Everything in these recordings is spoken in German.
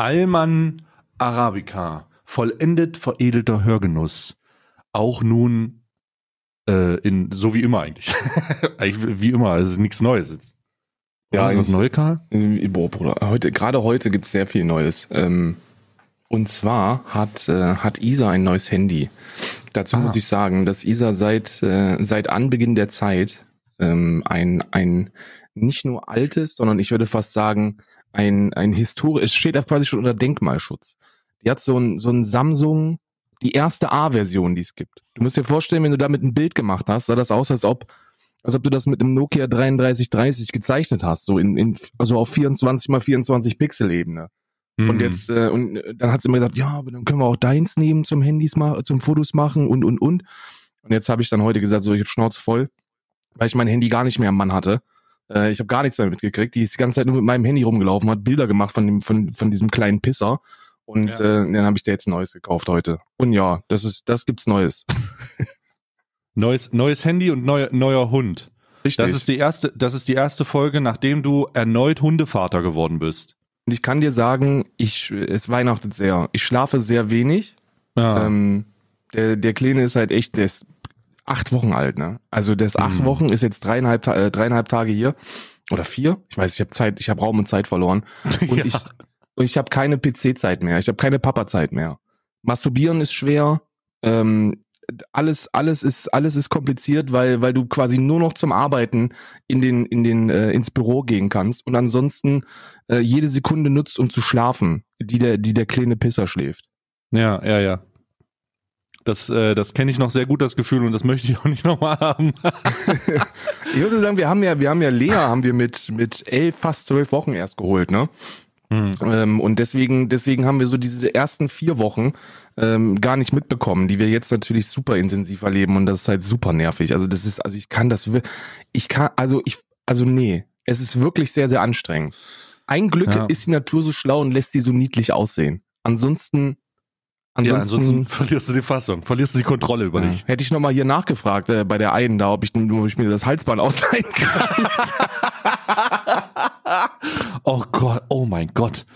Alman Arabica, vollendet veredelter Hörgenuss. Auch nun äh, in, so wie immer eigentlich. wie immer, es ist nichts Neues Ja, ist was Neues, Karl? Boah, Bruder, heute, gerade heute gibt es sehr viel Neues. Ähm, und zwar hat, äh, hat Isa ein neues Handy. Dazu ah. muss ich sagen, dass Isa seit, äh, seit Anbeginn der Zeit ähm, ein, ein nicht nur altes, sondern ich würde fast sagen, ein, ein historisch, es steht da quasi schon unter Denkmalschutz. Die hat so ein, so ein Samsung, die erste A-Version, die es gibt. Du musst dir vorstellen, wenn du damit ein Bild gemacht hast, sah das aus, als ob, als ob du das mit einem Nokia 3330 gezeichnet hast, so in, in also auf 24 mal 24 Pixel Ebene. Mhm. Und jetzt, äh, und äh, dann hat sie immer gesagt, ja, aber dann können wir auch deins nehmen zum Handys machen, zum Fotos machen und, und, und. Und jetzt habe ich dann heute gesagt, so, ich habe Schnauze voll, weil ich mein Handy gar nicht mehr am Mann hatte. Äh, ich habe gar nichts mehr mitgekriegt. Die ist die ganze Zeit nur mit meinem Handy rumgelaufen, hat Bilder gemacht von, dem, von, von diesem kleinen Pisser. Und ja. äh, dann habe ich dir jetzt Neues gekauft heute. Und ja, das ist, das gibt's Neues. neues, neues Handy und neuer, neuer Hund. Richtig. Das ist die erste, das ist die erste Folge, nachdem du erneut Hundevater geworden bist. Und ich kann dir sagen, ich, es weihnachtet sehr. Ich schlafe sehr wenig. Ja. Ah. Ähm, der, der Kleine ist halt echt, der ist acht Wochen alt, ne? Also der ist acht mhm. Wochen, ist jetzt dreieinhalb, äh, dreieinhalb Tage hier oder vier. Ich weiß, ich habe Zeit, ich habe Raum und Zeit verloren und ja. ich und ich habe keine PC-Zeit mehr, ich habe keine Papa-Zeit mehr. Masturbieren ist schwer. Ähm, alles, alles ist, alles ist kompliziert, weil, weil du quasi nur noch zum Arbeiten in den, in den, äh, ins Büro gehen kannst und ansonsten äh, jede Sekunde nutzt, um zu schlafen, die der, die der kleine Pisser schläft. Ja, ja, ja. Das, äh, das kenne ich noch sehr gut, das Gefühl, und das möchte ich auch nicht nochmal haben. ich muss sagen, wir haben ja, wir haben ja Lea, haben wir mit, mit elf, fast zwölf Wochen erst geholt, ne? Mhm. Ähm, und deswegen, deswegen haben wir so diese ersten vier Wochen ähm, gar nicht mitbekommen, die wir jetzt natürlich super intensiv erleben und das ist halt super nervig. Also das ist, also ich kann das, ich kann, also ich, also nee, es ist wirklich sehr, sehr anstrengend. Ein Glück ja. ist die Natur so schlau und lässt sie so niedlich aussehen. Ansonsten Ansonsten, ja, ansonsten verlierst du die Fassung, verlierst du die Kontrolle über dich. Hätte ich nochmal hier nachgefragt äh, bei der einen da, ob ich, ob ich mir das Halsband ausleihen kann. oh Gott, oh mein Gott.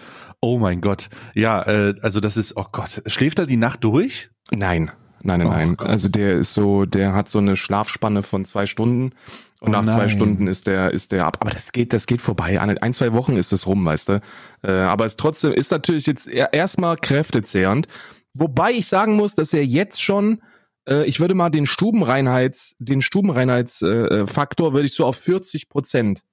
Oh mein Gott. Ja, äh, also das ist, oh Gott. Schläft er die Nacht durch? Nein, nein, nein, oh nein. Gott. Also der ist so, der hat so eine Schlafspanne von zwei Stunden. Und oh nach zwei Stunden ist der, ist der ab. Aber das geht, das geht vorbei. Ein, zwei Wochen ist es rum, weißt du. Äh, aber es trotzdem ist natürlich jetzt e-, erstmal kräftezehrend. Wobei ich sagen muss, dass er jetzt schon, äh, ich würde mal den Stubenreinheits, den Stubenreinheitsfaktor äh, äh würde ich so auf 40 Prozent.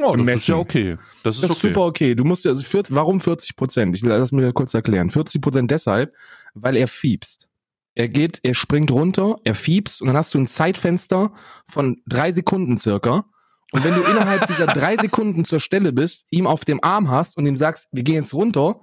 Oh, das messen. ist ja okay. Das ist, das ist okay. super okay. Du musst ja, also 40, warum 40 Prozent? Ich will das mir kurz erklären. 40 Prozent deshalb, weil er fiebst. Er geht, er springt runter, er fiebst und dann hast du ein Zeitfenster von drei Sekunden circa. Und wenn du innerhalb dieser drei Sekunden zur Stelle bist, ihm auf dem Arm hast und ihm sagst, wir gehen jetzt runter,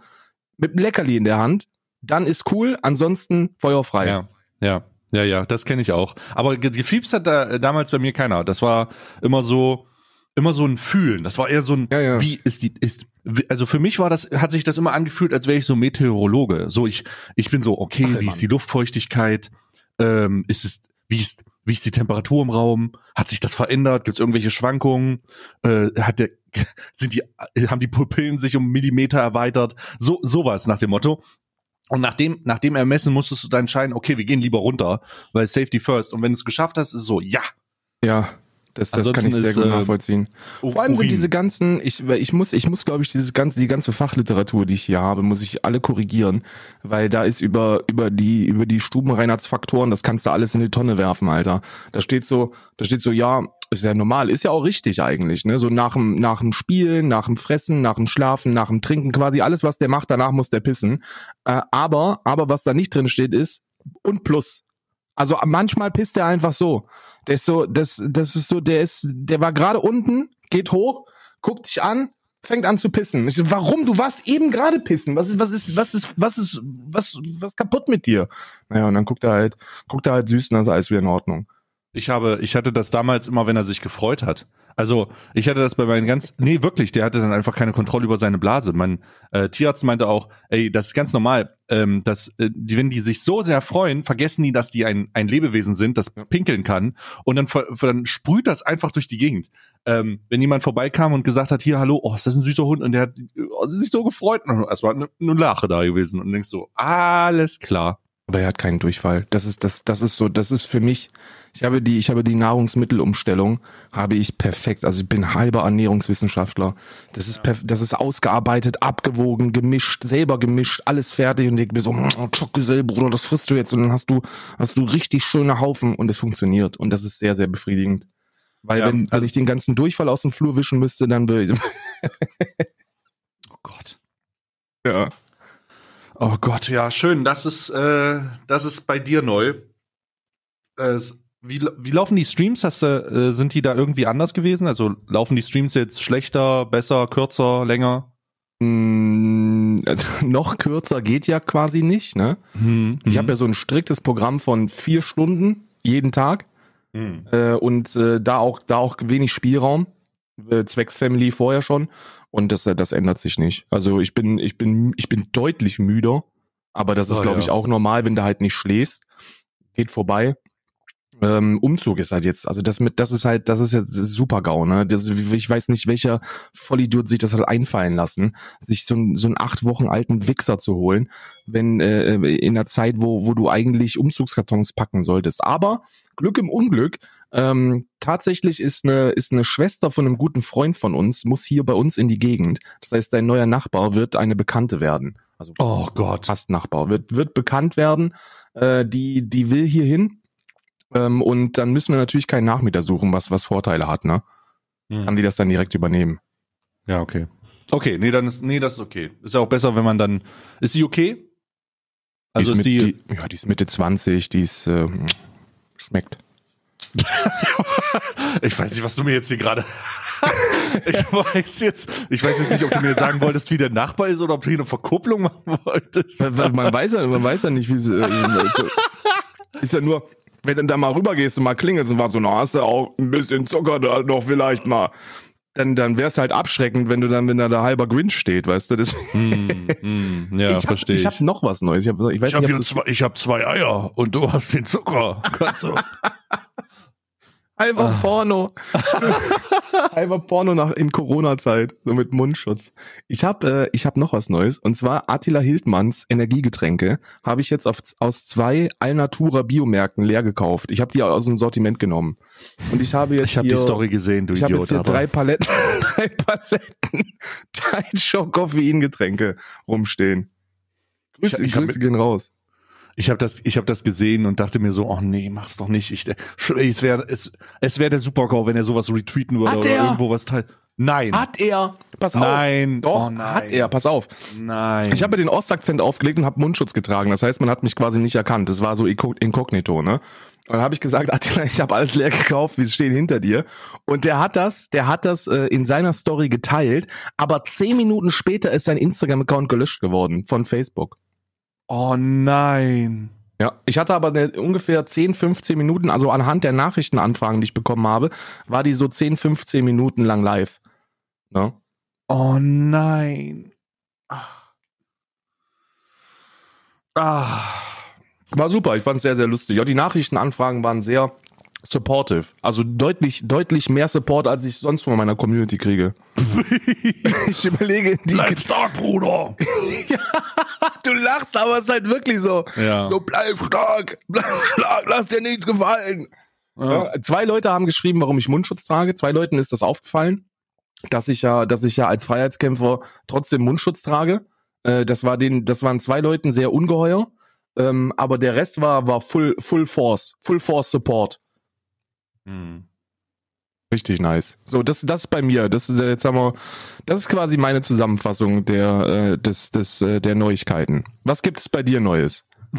mit einem Leckerli in der Hand, dann ist cool, ansonsten feuerfrei. Ja, ja. Ja, ja, das kenne ich auch. Aber gefiebst hat da äh, damals bei mir keiner. Das war immer so, immer so ein Fühlen. Das war eher so ein, ja, ja. wie ist die, ist, also für mich war das, hat sich das immer angefühlt, als wäre ich so Meteorologe. So ich, ich bin so, okay, Ach, wie Mann. ist die Luftfeuchtigkeit? Ähm, ist es, wie ist, wie ist die Temperatur im Raum? Hat sich das verändert? Gibt es irgendwelche Schwankungen? Äh, hat der, sind die, haben die Pupillen sich um Millimeter erweitert? So, sowas nach dem Motto. Und nachdem, nachdem Ermessen musstest du dann entscheiden, okay, wir gehen lieber runter, weil Safety first. Und wenn du es geschafft hast, ist es so, ja. Ja. Das, das kann ich sehr ist, gut äh, nachvollziehen. Äh, Vor allem sind diese ganzen, ich, ich muss, ich muss, glaube ich, diese ganze, die ganze Fachliteratur, die ich hier habe, muss ich alle korrigieren, weil da ist über, über die, über die Stubenreinheitsfaktoren, das kannst du alles in die Tonne werfen, Alter. Da steht so, da steht so, ja, ist ja normal, ist ja auch richtig eigentlich, ne? So nach dem, nach dem Spielen, nach dem Fressen, nach dem Schlafen, nach dem Trinken, quasi alles, was der macht, danach muss der pissen. Äh, aber, aber was da nicht drin steht, ist und plus. Also manchmal pisst er einfach so. Der ist so, das, das ist so, der ist, der war gerade unten, geht hoch, guckt dich an, fängt an zu pissen. Ich, warum? Du warst eben gerade pissen. Was ist, was ist, was ist, was ist, was, was kaputt mit dir? Naja, und dann guckt er halt, guckt er halt süß und dann ist alles wieder in Ordnung. Ich habe, ich hatte das damals immer, wenn er sich gefreut hat. Also ich hatte das bei meinen ganz, nee wirklich, der hatte dann einfach keine Kontrolle über seine Blase. Mein äh, Tierarzt meinte auch, ey, das ist ganz normal, ähm, dass äh, die, wenn die sich so sehr freuen, vergessen die, dass die ein, ein Lebewesen sind, das pinkeln kann und dann, dann sprüht das einfach durch die Gegend. Ähm, wenn jemand vorbeikam und gesagt hat, hier, hallo, oh, ist das ein süßer Hund und der hat oh, sich so gefreut, es war eine, eine Lache da gewesen und denkst so, alles klar. Aber er hat keinen Durchfall. Das ist, das, das ist so, das ist für mich, ich habe die, ich habe die Nahrungsmittelumstellung, habe ich perfekt. Also ich bin halber Ernährungswissenschaftler. Das ist, perf das ist ausgearbeitet, abgewogen, gemischt, selber gemischt, alles fertig und ich bin so, mm, Schockgesell, Bruder, das frisst du jetzt und dann hast du, hast du richtig schöne Haufen und es funktioniert. Und das ist sehr, sehr befriedigend. Weil ja, wenn, also, also ich den ganzen Durchfall aus dem Flur wischen müsste, dann würde ich. oh Gott. Ja. Oh Gott, ja, schön. Das ist, äh, das ist bei dir neu. Äh, wie, wie laufen die Streams? Hast du, äh, sind die da irgendwie anders gewesen? Also laufen die Streams jetzt schlechter, besser, kürzer, länger? Mm, also noch kürzer geht ja quasi nicht. Ne? Hm, ich habe mhm. ja so ein striktes Programm von vier Stunden jeden Tag hm. äh, und äh, da auch da auch wenig Spielraum. Äh, zwecks Family vorher schon und das, das ändert sich nicht. Also ich bin, ich bin, ich bin deutlich müder, aber das ist, oh, glaube ja. ich, auch normal, wenn du halt nicht schläfst. Geht vorbei. Ähm, Umzug ist halt jetzt, also das mit, das ist halt, das ist jetzt super GAU, ne? Das, ich weiß nicht, welcher Vollidiot sich das hat einfallen lassen, sich so, ein, so einen acht Wochen alten Wichser zu holen, wenn äh, in einer Zeit, wo, wo du eigentlich Umzugskartons packen solltest. Aber Glück im Unglück ähm, tatsächlich ist eine, ist eine Schwester von einem guten Freund von uns, muss hier bei uns in die Gegend. Das heißt, dein neuer Nachbar wird eine Bekannte werden. Also oh Gott. Fast Nachbar. Wird, wird bekannt werden. Äh, die, die will hier hin. Ähm, und dann müssen wir natürlich keinen Nachmieter suchen, was, was Vorteile hat, ne? Hm. Kann die das dann direkt übernehmen. Ja, okay. Okay, nee, dann ist, nee, das ist okay. Ist ja auch besser, wenn man dann. Ist sie okay? Also die ist, also ist mit, die, die, Ja, die ist Mitte 20, die ist äh, schmeckt. ich weiß nicht, was du mir jetzt hier gerade. ich weiß jetzt, ich weiß jetzt nicht, ob du mir sagen wolltest, wie der Nachbar ist oder ob du hier eine Verkupplung machen wolltest. Man weiß ja, man weiß ja nicht, wie es äh, äh ist ja nur, wenn du da mal rübergehst und mal klingelst und war so, na, hast du auch ein bisschen Zucker da noch vielleicht mal. Dann, dann wäre es halt abschreckend, wenn du dann, wenn da der halber Grinch steht, weißt du? Das mm, mm, ja, verstehe ich. Ich habe noch was Neues. Ich habe ich, ich hab, ich hab zwei Eier und du hast den Zucker. Kannst du. Halber ah. Porno. Halber Porno nach, in Corona-Zeit, so mit Mundschutz. Ich habe äh, ich hab noch was Neues, und zwar Attila Hildmanns Energiegetränke habe ich jetzt auf, aus zwei Alnatura Biomärkten leer gekauft. Ich habe die aus dem Sortiment genommen. Und ich habe jetzt Ich habe die Story gesehen, du ich Idiot. Ich habe jetzt hier drei Paletten, drei Paletten drei koffeingetränke rumstehen. Grüße, ich, ich Grüße gehen raus. Ich habe das, ich habe das gesehen und dachte mir so, oh nee, mach's doch nicht. Ich, es wäre, es, es wäre der Supergau, wenn er sowas retweeten würde hat oder er? irgendwo was teilt. Nein. Hat er? Pass nein. auf. Doch, oh nein. hat er. Pass auf. Nein. Ich habe den Ostakzent aufgelegt und habe Mundschutz getragen. Das heißt, man hat mich quasi nicht erkannt. Das war so inkognito, ne? Und dann habe ich gesagt, Attila, ich habe alles leer gekauft, wir stehen hinter dir. Und der hat das, der hat das äh, in seiner Story geteilt, aber zehn Minuten später ist sein Instagram-Account gelöscht geworden von Facebook. Oh nein. Ja, ich hatte aber ne, ungefähr 10, 15 Minuten, also anhand der Nachrichtenanfragen, die ich bekommen habe, war die so 10, 15 Minuten lang live. Ne? Oh nein. Ah. ah. War super, ich fand es sehr, sehr lustig. Ja, die Nachrichtenanfragen waren sehr supportive. Also deutlich, deutlich mehr Support, als ich sonst von meiner Community kriege. ich überlege die. Bleib stark, Bruder! ja. du lachst, aber es ist halt wirklich so. Ja. So, bleib stark, bleib stark, lass dir nichts gefallen. Ja. Zwei Leute haben geschrieben, warum ich Mundschutz trage. Zwei Leuten ist das aufgefallen, dass ich ja, dass ich ja als Freiheitskämpfer trotzdem Mundschutz trage. Äh, das war den, das waren zwei Leuten sehr ungeheuer. Ähm, aber der Rest war, war full, full force, full force support. Hm. Richtig nice. So, das, das ist bei mir. Das ist äh, jetzt haben wir, das ist quasi meine Zusammenfassung der, äh, des, des, äh, der Neuigkeiten. Was gibt es bei dir Neues?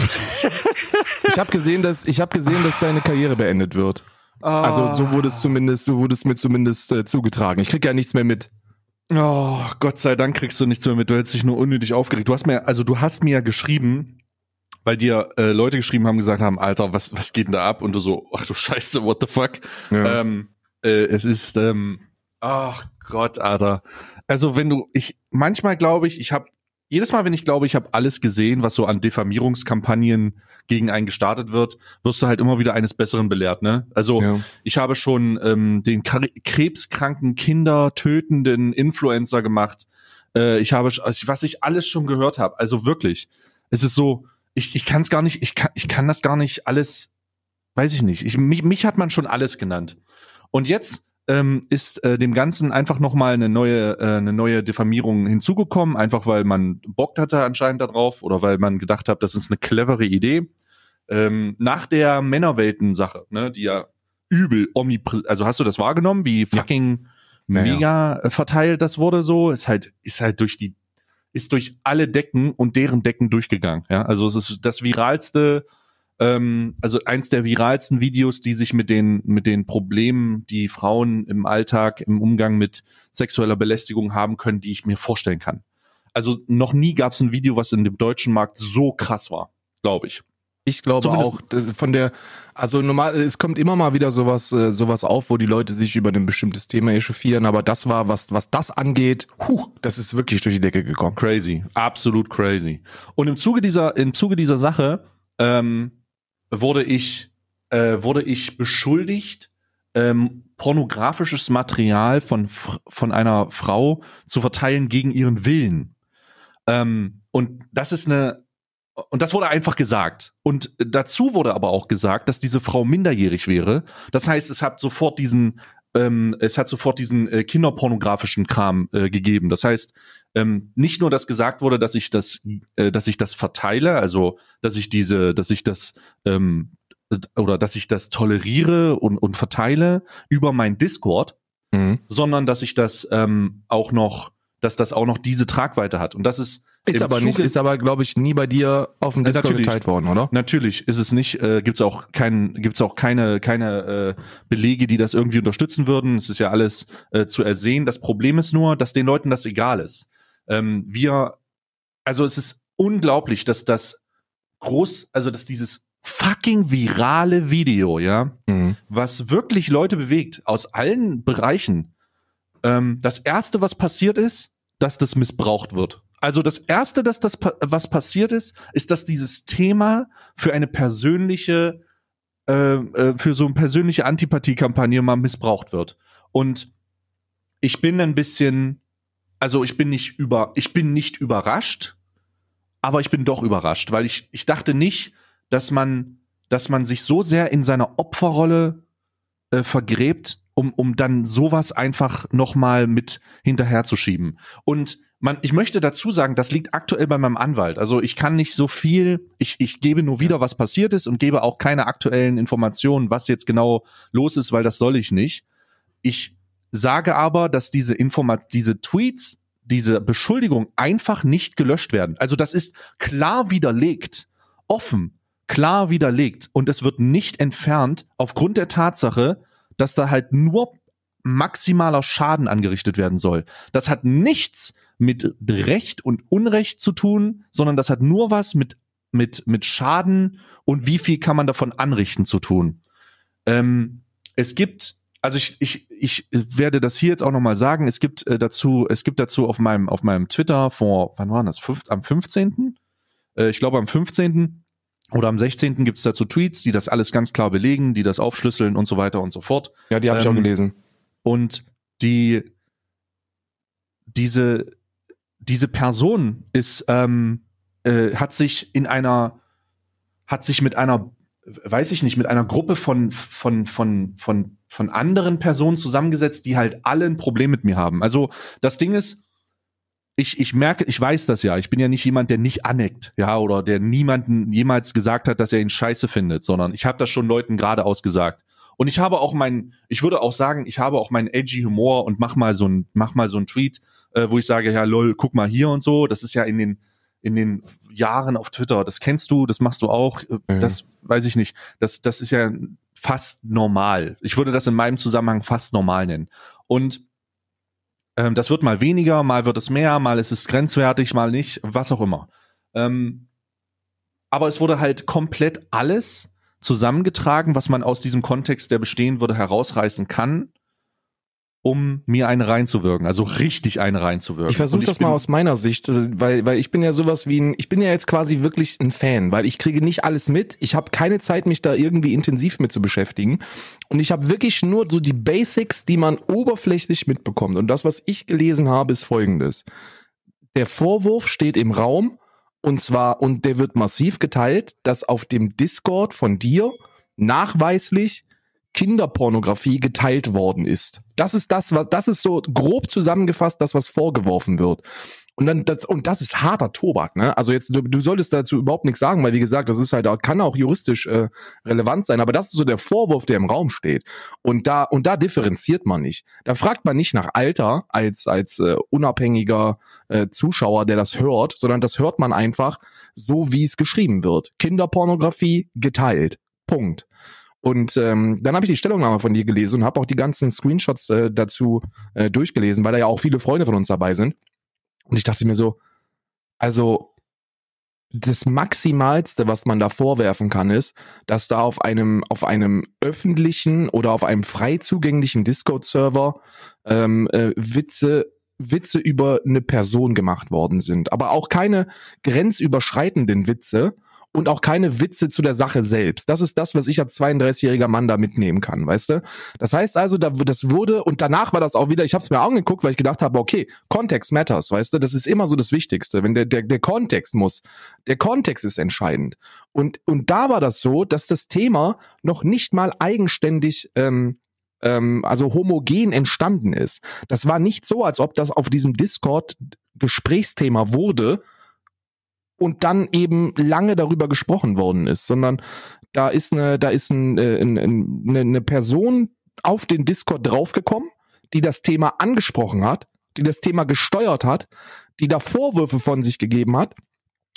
ich habe gesehen, dass ich habe gesehen, dass deine Karriere beendet wird. Oh. Also so ah. wurde es zumindest, so wurde es mir zumindest äh, zugetragen. Ich krieg ja nichts mehr mit. Oh, Gott sei Dank kriegst du nichts mehr mit. Du hättest dich nur unnötig aufgeregt. Du hast mir, also du hast mir ja geschrieben, weil dir äh, Leute geschrieben haben, gesagt haben, Alter, was was geht denn da ab? Und du so, ach du Scheiße, what the fuck. Ja. Ähm, äh, es ist, ähm, ach Gott, Alter. Also wenn du, ich, manchmal glaube ich, ich habe, jedes Mal, wenn ich glaube, ich habe alles gesehen, was so an Diffamierungskampagnen gegen einen gestartet wird, wirst du halt immer wieder eines Besseren belehrt, ne? Also ja. ich habe schon ähm, den krebskranken kindertötenden Influencer gemacht. Äh, ich habe, also was ich alles schon gehört habe, also wirklich. Es ist so, ich, ich kann es gar nicht, ich kann, ich kann das gar nicht alles, weiß ich nicht. Ich, mich, mich hat man schon alles genannt. Und jetzt ähm, ist äh, dem Ganzen einfach nochmal eine neue, äh, eine neue Diffamierung hinzugekommen, einfach weil man Bock hatte anscheinend darauf oder weil man gedacht hat, das ist eine clevere Idee. Ähm, nach der Männerwelten-Sache, ne, die ja übel omnipräsent, also hast du das wahrgenommen, wie fucking ja. mega äh, verteilt das wurde so, ist halt, ist halt durch die, ist durch alle Decken und deren Decken durchgegangen, ja, also es ist das viralste ähm, also eins der viralsten Videos, die sich mit den, mit den Problemen, die Frauen im Alltag, im Umgang mit sexueller Belästigung haben können, die ich mir vorstellen kann. Also noch nie gab es ein Video, was in dem deutschen Markt so krass war, glaube ich. Ich glaube Zumindest auch von der, also normal, es kommt immer mal wieder sowas, äh, sowas auf, wo die Leute sich über ein bestimmtes Thema echauffieren, aber das war, was, was das angeht, huh, das ist wirklich durch die Decke gekommen. Crazy, absolut crazy. Und im Zuge dieser, im Zuge dieser Sache ähm, wurde ich, äh, wurde ich beschuldigt, ähm, pornografisches Material von, von einer Frau zu verteilen gegen ihren Willen. Ähm, und das ist eine, und das wurde einfach gesagt. Und dazu wurde aber auch gesagt, dass diese Frau minderjährig wäre. Das heißt, es hat sofort diesen, ähm, es hat sofort diesen äh, kinderpornografischen Kram äh, gegeben. Das heißt, ähm, nicht nur, dass gesagt wurde, dass ich das, äh, dass ich das verteile, also dass ich diese, dass ich das ähm, oder dass ich das toleriere und, und verteile über mein Discord, mhm. sondern dass ich das ähm, auch noch, dass das auch noch diese Tragweite hat. Und das ist ist aber nicht, ist aber glaube ich nie bei dir auf dem Discord natürlich, geteilt worden, oder? Natürlich ist es nicht. Äh, gibt's auch keinen, gibt's auch keine keine äh, Belege, die das irgendwie unterstützen würden. Es ist ja alles äh, zu ersehen. Das Problem ist nur, dass den Leuten das egal ist. Ähm, wir, also es ist unglaublich, dass das groß, also dass dieses fucking virale Video, ja, mhm. was wirklich Leute bewegt aus allen Bereichen. Ähm, das erste, was passiert ist, dass das missbraucht wird. Also das erste, dass das was passiert ist, ist, dass dieses Thema für eine persönliche, äh, äh, für so eine persönliche Antipathiekampagne mal missbraucht wird. Und ich bin ein bisschen also ich bin nicht über, ich bin nicht überrascht, aber ich bin doch überrascht, weil ich, ich dachte nicht, dass man, dass man sich so sehr in seiner Opferrolle äh, vergräbt, um, um dann sowas einfach nochmal mit hinterherzuschieben. Und man, ich möchte dazu sagen, das liegt aktuell bei meinem Anwalt. Also ich kann nicht so viel, ich, ich gebe nur wieder, was passiert ist und gebe auch keine aktuellen Informationen, was jetzt genau los ist, weil das soll ich nicht. Ich sage aber, dass diese Informat diese Tweets, diese Beschuldigung einfach nicht gelöscht werden. Also das ist klar widerlegt, offen, klar widerlegt und es wird nicht entfernt aufgrund der Tatsache, dass da halt nur maximaler Schaden angerichtet werden soll. Das hat nichts mit Recht und Unrecht zu tun, sondern das hat nur was mit mit mit Schaden und wie viel kann man davon anrichten zu tun. Ähm, es gibt also ich, ich, ich werde das hier jetzt auch nochmal sagen. Es gibt äh, dazu, es gibt dazu auf meinem, auf meinem Twitter vor, wann war das? Fünf, am 15. Äh, ich glaube am 15. Oder am 16. gibt es dazu Tweets, die das alles ganz klar belegen, die das aufschlüsseln und so weiter und so fort. Ja, die habe ähm, ich auch ähm, gelesen. Und die diese diese Person ist ähm, äh, hat sich in einer hat sich mit einer weiß ich nicht mit einer Gruppe von von von von von anderen Personen zusammengesetzt, die halt alle ein Problem mit mir haben. Also das Ding ist, ich, ich merke, ich weiß das ja. Ich bin ja nicht jemand, der nicht aneckt, ja, oder der niemanden jemals gesagt hat, dass er ihn scheiße findet, sondern ich habe das schon Leuten geradeaus gesagt. Und ich habe auch meinen, ich würde auch sagen, ich habe auch meinen edgy Humor und mach mal so ein, mach mal so ein Tweet, äh, wo ich sage, ja, lol, guck mal hier und so. Das ist ja in den, in den Jahren auf Twitter. Das kennst du, das machst du auch. Mhm. Das weiß ich nicht. Das, das ist ja fast normal. Ich würde das in meinem Zusammenhang fast normal nennen. Und ähm, das wird mal weniger, mal wird es mehr, mal ist es grenzwertig, mal nicht, was auch immer. Ähm, aber es wurde halt komplett alles zusammengetragen, was man aus diesem Kontext, der bestehen würde, herausreißen kann um mir eine reinzuwirken, also richtig eine reinzuwirken. Ich versuche das mal aus meiner Sicht, äh, weil, weil ich bin ja sowas wie ein, ich bin ja jetzt quasi wirklich ein Fan, weil ich kriege nicht alles mit, ich habe keine Zeit, mich da irgendwie intensiv mit zu beschäftigen und ich habe wirklich nur so die Basics, die man oberflächlich mitbekommt und das, was ich gelesen habe, ist folgendes. Der Vorwurf steht im Raum und zwar, und der wird massiv geteilt, dass auf dem Discord von dir nachweislich Kinderpornografie geteilt worden ist. Das ist das, was das ist so grob zusammengefasst, das was vorgeworfen wird. Und dann das und das ist harter Tobak, ne? Also jetzt du, du solltest dazu überhaupt nichts sagen, weil wie gesagt, das ist halt kann auch juristisch äh, relevant sein, aber das ist so der Vorwurf, der im Raum steht. Und da und da differenziert man nicht. Da fragt man nicht nach Alter als als äh, unabhängiger äh, Zuschauer, der das hört, sondern das hört man einfach so, wie es geschrieben wird. Kinderpornografie geteilt. Punkt. Und ähm, dann habe ich die Stellungnahme von dir gelesen und habe auch die ganzen Screenshots äh, dazu äh, durchgelesen, weil da ja auch viele Freunde von uns dabei sind. Und ich dachte mir so, also das Maximalste, was man da vorwerfen kann, ist, dass da auf einem, auf einem öffentlichen oder auf einem frei zugänglichen Discord-Server ähm, äh, Witze, Witze über eine Person gemacht worden sind. Aber auch keine grenzüberschreitenden Witze, und auch keine Witze zu der Sache selbst. Das ist das, was ich als 32-jähriger Mann da mitnehmen kann, weißt du? Das heißt also, da, das wurde, und danach war das auch wieder, ich habe es mir angeguckt, weil ich gedacht habe, okay, Kontext matters, weißt du? Das ist immer so das Wichtigste, wenn der, der, der Kontext muss. Der Kontext ist entscheidend. Und, und da war das so, dass das Thema noch nicht mal eigenständig ähm, ähm, also homogen entstanden ist. Das war nicht so, als ob das auf diesem Discord Gesprächsthema wurde, und dann eben lange darüber gesprochen worden ist, sondern da ist eine, da ist ein, äh, ein, ein, eine Person auf den Discord draufgekommen, die das Thema angesprochen hat, die das Thema gesteuert hat, die da Vorwürfe von sich gegeben hat.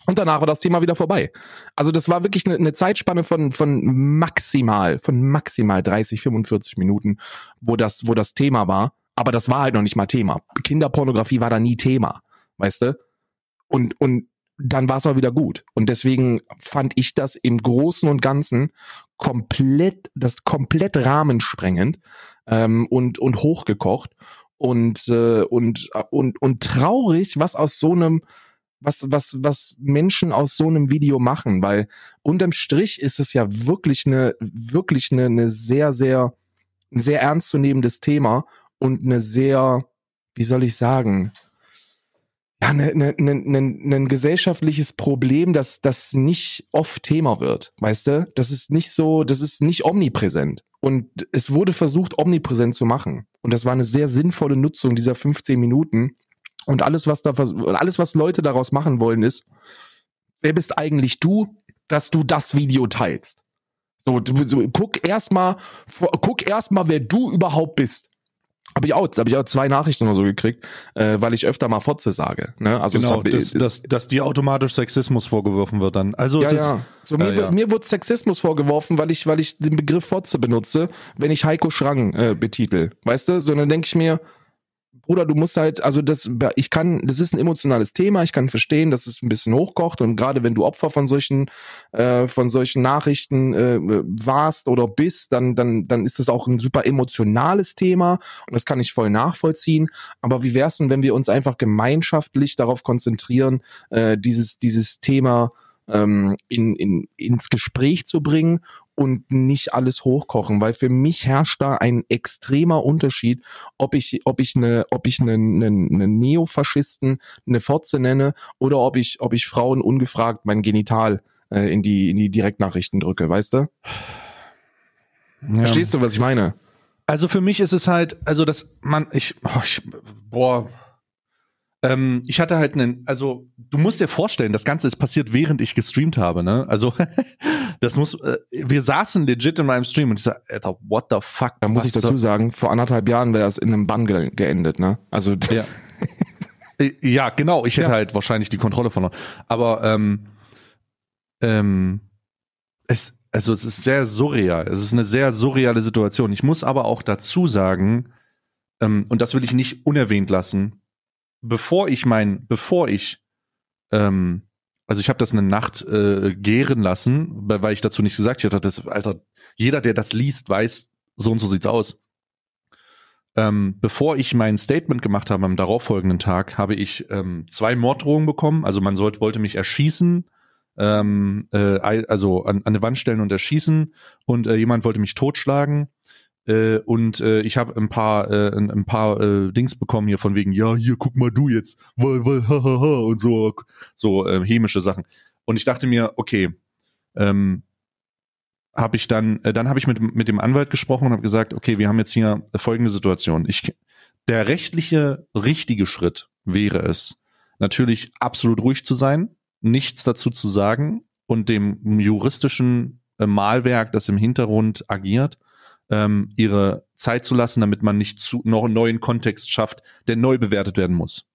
Und danach war das Thema wieder vorbei. Also das war wirklich eine, eine Zeitspanne von, von maximal, von maximal 30, 45 Minuten, wo das, wo das Thema war. Aber das war halt noch nicht mal Thema. Kinderpornografie war da nie Thema, weißt du? Und, und dann war es auch wieder gut. Und deswegen fand ich das im Großen und Ganzen komplett, das komplett rahmensprengend ähm, und, und hochgekocht und, äh, und, äh, und, und traurig, was aus so einem, was, was, was Menschen aus so einem Video machen, weil unterm Strich ist es ja wirklich eine, wirklich eine, eine sehr, sehr, ein sehr ernstzunehmendes Thema und eine sehr, wie soll ich sagen, ja, ne, ne, ne, ne, ne gesellschaftliches Problem, das, das nicht oft Thema wird, weißt du? Das ist nicht so, das ist nicht omnipräsent. Und es wurde versucht, omnipräsent zu machen. Und das war eine sehr sinnvolle Nutzung dieser 15 Minuten. Und alles, was da, alles, was Leute daraus machen wollen, ist, wer bist eigentlich du, dass du das Video teilst? So, du, so guck erstmal, guck erstmal, wer du überhaupt bist. Habe ich, auch, hab ich auch zwei Nachrichten oder so gekriegt, äh, weil ich öfter mal Fotze sage. Ne? Also genau, hab, dass, dass, dass dir automatisch Sexismus vorgeworfen wird dann. Also ja, ja. Ist, so, mir, ja. mir wird Sexismus vorgeworfen, weil ich, weil ich den Begriff Fotze benutze, wenn ich Heiko Schrang äh, betitel. Weißt du? So, dann denke ich mir, oder du musst halt, also das, ich kann, das ist ein emotionales Thema, ich kann verstehen, dass es ein bisschen hochkocht und gerade wenn du Opfer von solchen, äh, von solchen Nachrichten äh, warst oder bist, dann, dann, dann ist das auch ein super emotionales Thema und das kann ich voll nachvollziehen. Aber wie wär's denn, wenn wir uns einfach gemeinschaftlich darauf konzentrieren, äh, dieses, dieses Thema, ähm, in, in, ins Gespräch zu bringen und nicht alles hochkochen, weil für mich herrscht da ein extremer Unterschied, ob ich ob ich eine ob ich eine, eine, eine Neofaschisten eine Fotze nenne oder ob ich ob ich Frauen ungefragt mein Genital äh, in die in die Direktnachrichten drücke, weißt du? Ja. Verstehst du, was ich meine? Also für mich ist es halt, also dass man ich, oh, ich boah ähm, ich hatte halt einen, also du musst dir vorstellen, das Ganze ist passiert, während ich gestreamt habe, ne? Also das muss, äh, wir saßen legit in meinem Stream und ich sag, Alter, what the fuck? Da muss ich dazu so? sagen, vor anderthalb Jahren wäre das in einem Bann ge geendet, ne? Also ja. Äh, ja, genau, ich hätte ja. halt wahrscheinlich die Kontrolle verloren. Aber ähm, ähm, es, also es ist sehr surreal. Es ist eine sehr surreale Situation. Ich muss aber auch dazu sagen, ähm, und das will ich nicht unerwähnt lassen, bevor ich mein, bevor ich, ähm, also ich habe das eine Nacht äh, gären lassen, weil ich dazu nicht gesagt hatte. Das, Alter, jeder, der das liest, weiß, so und so sieht's aus. Ähm, bevor ich mein Statement gemacht habe am darauffolgenden Tag, habe ich ähm, zwei Morddrohungen bekommen. Also man sollte, wollte mich erschießen, ähm, äh, also an, an eine Wand stellen und erschießen und äh, jemand wollte mich totschlagen äh, und äh, ich habe ein paar, äh, ein, ein paar äh, Dings bekommen hier von wegen, ja, hier, guck mal du jetzt, weil, weil, ha, ha, ha, und so, so äh, hämische Sachen. Und ich dachte mir, okay, ähm, habe ich dann, äh, dann habe ich mit, mit dem Anwalt gesprochen und habe gesagt, okay, wir haben jetzt hier folgende Situation. Ich, der rechtliche richtige Schritt wäre es, natürlich absolut ruhig zu sein, nichts dazu zu sagen und dem juristischen äh, Malwerk, das im Hintergrund agiert, ähm, ihre Zeit zu lassen, damit man nicht zu, noch einen neuen Kontext schafft, der neu bewertet werden muss.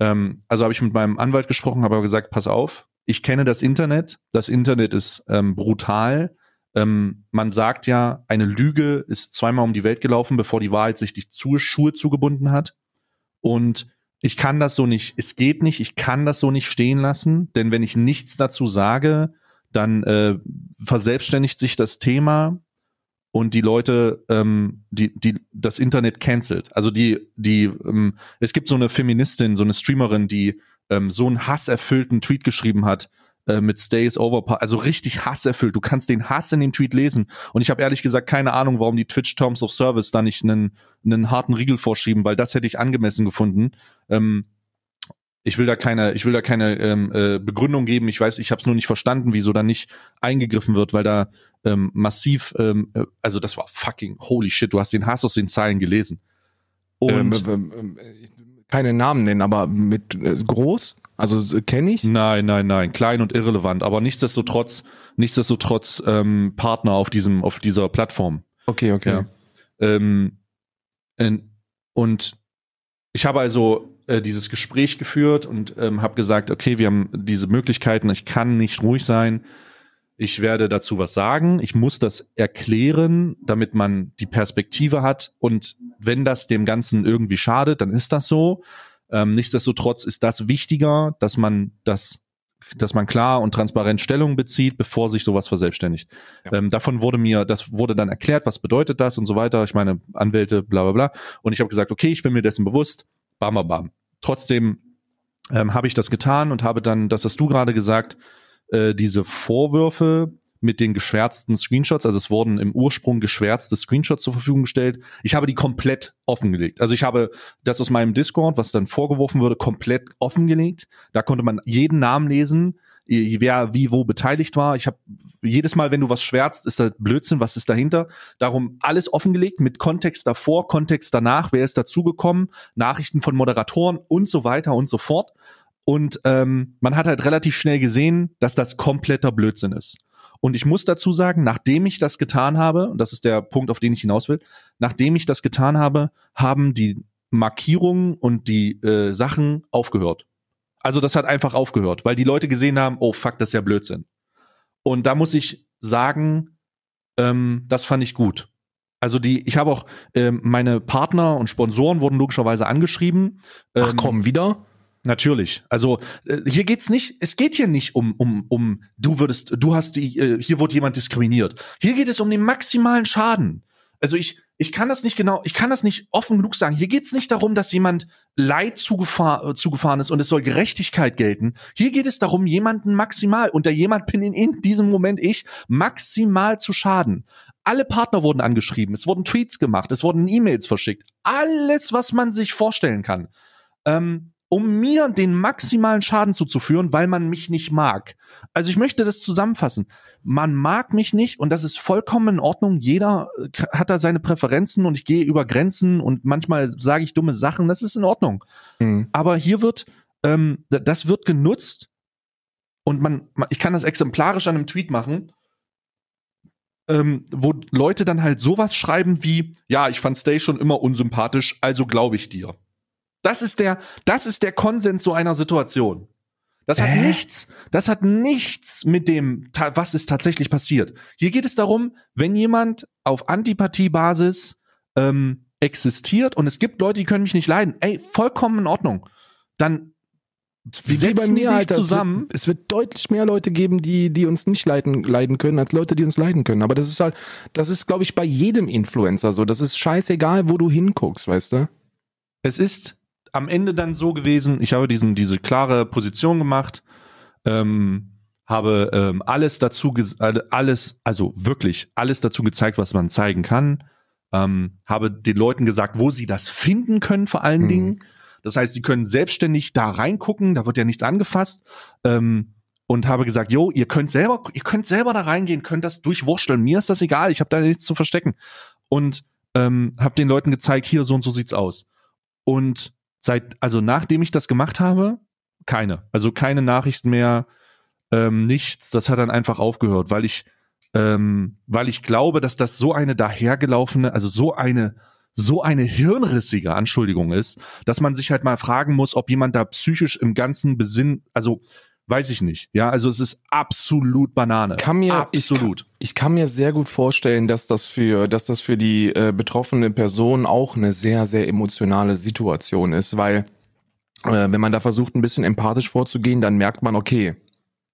Ähm, also habe ich mit meinem Anwalt gesprochen, habe aber gesagt, pass auf, ich kenne das Internet, das Internet ist ähm, brutal. Ähm, man sagt ja, eine Lüge ist zweimal um die Welt gelaufen, bevor die Wahrheit sich die zu Schuhe zugebunden hat. Und ich kann das so nicht, es geht nicht, ich kann das so nicht stehen lassen, denn wenn ich nichts dazu sage, dann äh, verselbstständigt sich das Thema und die Leute, ähm, die, die das Internet cancelt. Also die, die, ähm, es gibt so eine Feministin, so eine Streamerin, die ähm, so einen hasserfüllten Tweet geschrieben hat äh, mit Stays Over, also richtig hasserfüllt. Du kannst den Hass in dem Tweet lesen. Und ich habe ehrlich gesagt keine Ahnung, warum die Twitch Terms of Service da nicht einen, einen harten Riegel vorschieben, weil das hätte ich angemessen gefunden. Ähm, ich will da keine, ich will da keine ähm, äh, Begründung geben. Ich weiß, ich habe es nur nicht verstanden, wieso da nicht eingegriffen wird, weil da ähm, massiv, ähm, äh, also das war fucking holy shit. Du hast den Hass aus den Zeilen gelesen. Ähm, und ähm, ähm, ähm keine Namen nennen, aber mit äh, groß. Also äh, kenne ich? Nein, nein, nein, klein und irrelevant. Aber nichtsdestotrotz, nichtsdestotrotz ähm, Partner auf diesem, auf dieser Plattform. Okay, okay. Ja. Ähm, und ich habe also äh, dieses Gespräch geführt und ähm, habe gesagt, okay, wir haben diese Möglichkeiten, ich kann nicht ruhig sein, ich werde dazu was sagen, ich muss das erklären, damit man die Perspektive hat und wenn das dem Ganzen irgendwie schadet, dann ist das so. Ähm, nichtsdestotrotz ist das wichtiger, dass man das dass man klar und transparent Stellung bezieht, bevor sich sowas verselbstständigt. Ja. Ähm, davon wurde mir, das wurde dann erklärt, was bedeutet das und so weiter. Ich meine, Anwälte, bla bla bla. Und ich habe gesagt, okay, ich bin mir dessen bewusst bam, bam, bam. Trotzdem ähm, habe ich das getan und habe dann, das hast du gerade gesagt, äh, diese Vorwürfe mit den geschwärzten Screenshots, also es wurden im Ursprung geschwärzte Screenshots zur Verfügung gestellt. Ich habe die komplett offengelegt. Also ich habe das aus meinem Discord, was dann vorgeworfen wurde, komplett offengelegt. Da konnte man jeden Namen lesen wer wie wo beteiligt war. Ich habe jedes Mal, wenn du was schwärzt, ist das Blödsinn, was ist dahinter. Darum alles offengelegt mit Kontext davor, Kontext danach, wer ist dazugekommen, Nachrichten von Moderatoren und so weiter und so fort. Und ähm, man hat halt relativ schnell gesehen, dass das kompletter Blödsinn ist. Und ich muss dazu sagen, nachdem ich das getan habe, und das ist der Punkt, auf den ich hinaus will, nachdem ich das getan habe, haben die Markierungen und die äh, Sachen aufgehört. Also das hat einfach aufgehört, weil die Leute gesehen haben, oh fuck, das ist ja Blödsinn. Und da muss ich sagen, ähm, das fand ich gut. Also die, ich habe auch ähm, meine Partner und Sponsoren wurden logischerweise angeschrieben. Ähm, Ach komm, wieder? Natürlich. Also äh, hier geht's nicht, es geht hier nicht um, um, um, du würdest, du hast die, äh, hier wurde jemand diskriminiert. Hier geht es um den maximalen Schaden. Also ich, ich kann das nicht genau, ich kann das nicht offen genug sagen. Hier geht's nicht darum, dass jemand Leid zugefahr, äh, zugefahren ist und es soll Gerechtigkeit gelten. Hier geht es darum, jemanden maximal, und der jemand bin in, in diesem Moment ich, maximal zu schaden. Alle Partner wurden angeschrieben, es wurden Tweets gemacht, es wurden E-Mails verschickt. Alles, was man sich vorstellen kann. Ähm, um mir den maximalen Schaden zuzuführen, weil man mich nicht mag. Also ich möchte das zusammenfassen. Man mag mich nicht und das ist vollkommen in Ordnung. Jeder äh, hat da seine Präferenzen und ich gehe über Grenzen und manchmal sage ich dumme Sachen. Das ist in Ordnung. Mhm. Aber hier wird, ähm, das wird genutzt und man, ich kann das exemplarisch an einem Tweet machen. Ähm, wo Leute dann halt sowas schreiben wie, ja, ich fand Stay schon immer unsympathisch, also glaube ich dir. Das ist der, das ist der Konsens so einer Situation. Das hat äh? nichts, das hat nichts mit dem, was ist tatsächlich passiert. Hier geht es darum, wenn jemand auf Antipathiebasis ähm, existiert und es gibt Leute, die können mich nicht leiden, ey, vollkommen in Ordnung. Dann wie, wie bei mir halt zusammen. Es wird, es wird, deutlich mehr Leute geben, die, die uns nicht leiden, leiden können, als Leute, die uns leiden können. Aber das ist halt, das ist, glaube ich, bei jedem Influencer so. Das ist scheißegal, wo du hinguckst, weißt du? Es ist am Ende dann so gewesen, ich habe diesen, diese klare Position gemacht, ähm, habe ähm, alles dazu, alles, also wirklich alles dazu gezeigt, was man zeigen kann. Ähm, habe den Leuten gesagt, wo sie das finden können, vor allen mhm. Dingen. Das heißt, sie können selbstständig da reingucken, da wird ja nichts angefasst. Ähm, und habe gesagt, jo, ihr könnt selber, ihr könnt selber da reingehen, könnt das durchwurschteln. Mir ist das egal, ich habe da nichts zu verstecken. Und ähm, habe den Leuten gezeigt, hier so und so sieht's aus. Und seit, also nachdem ich das gemacht habe, keine. Also keine Nachricht mehr, ähm, nichts. Das hat dann einfach aufgehört, weil ich, ähm, weil ich glaube, dass das so eine dahergelaufene, also so eine, so eine hirnrissige Anschuldigung ist, dass man sich halt mal fragen muss, ob jemand da psychisch im ganzen Besinn, also weiß ich nicht. Ja, also es ist absolut Banane. Kann mir, absolut. Ich kann, ich kann mir sehr gut vorstellen, dass das für, dass das für die äh, betroffene Person auch eine sehr, sehr emotionale Situation ist, weil äh, wenn man da versucht, ein bisschen empathisch vorzugehen, dann merkt man, okay,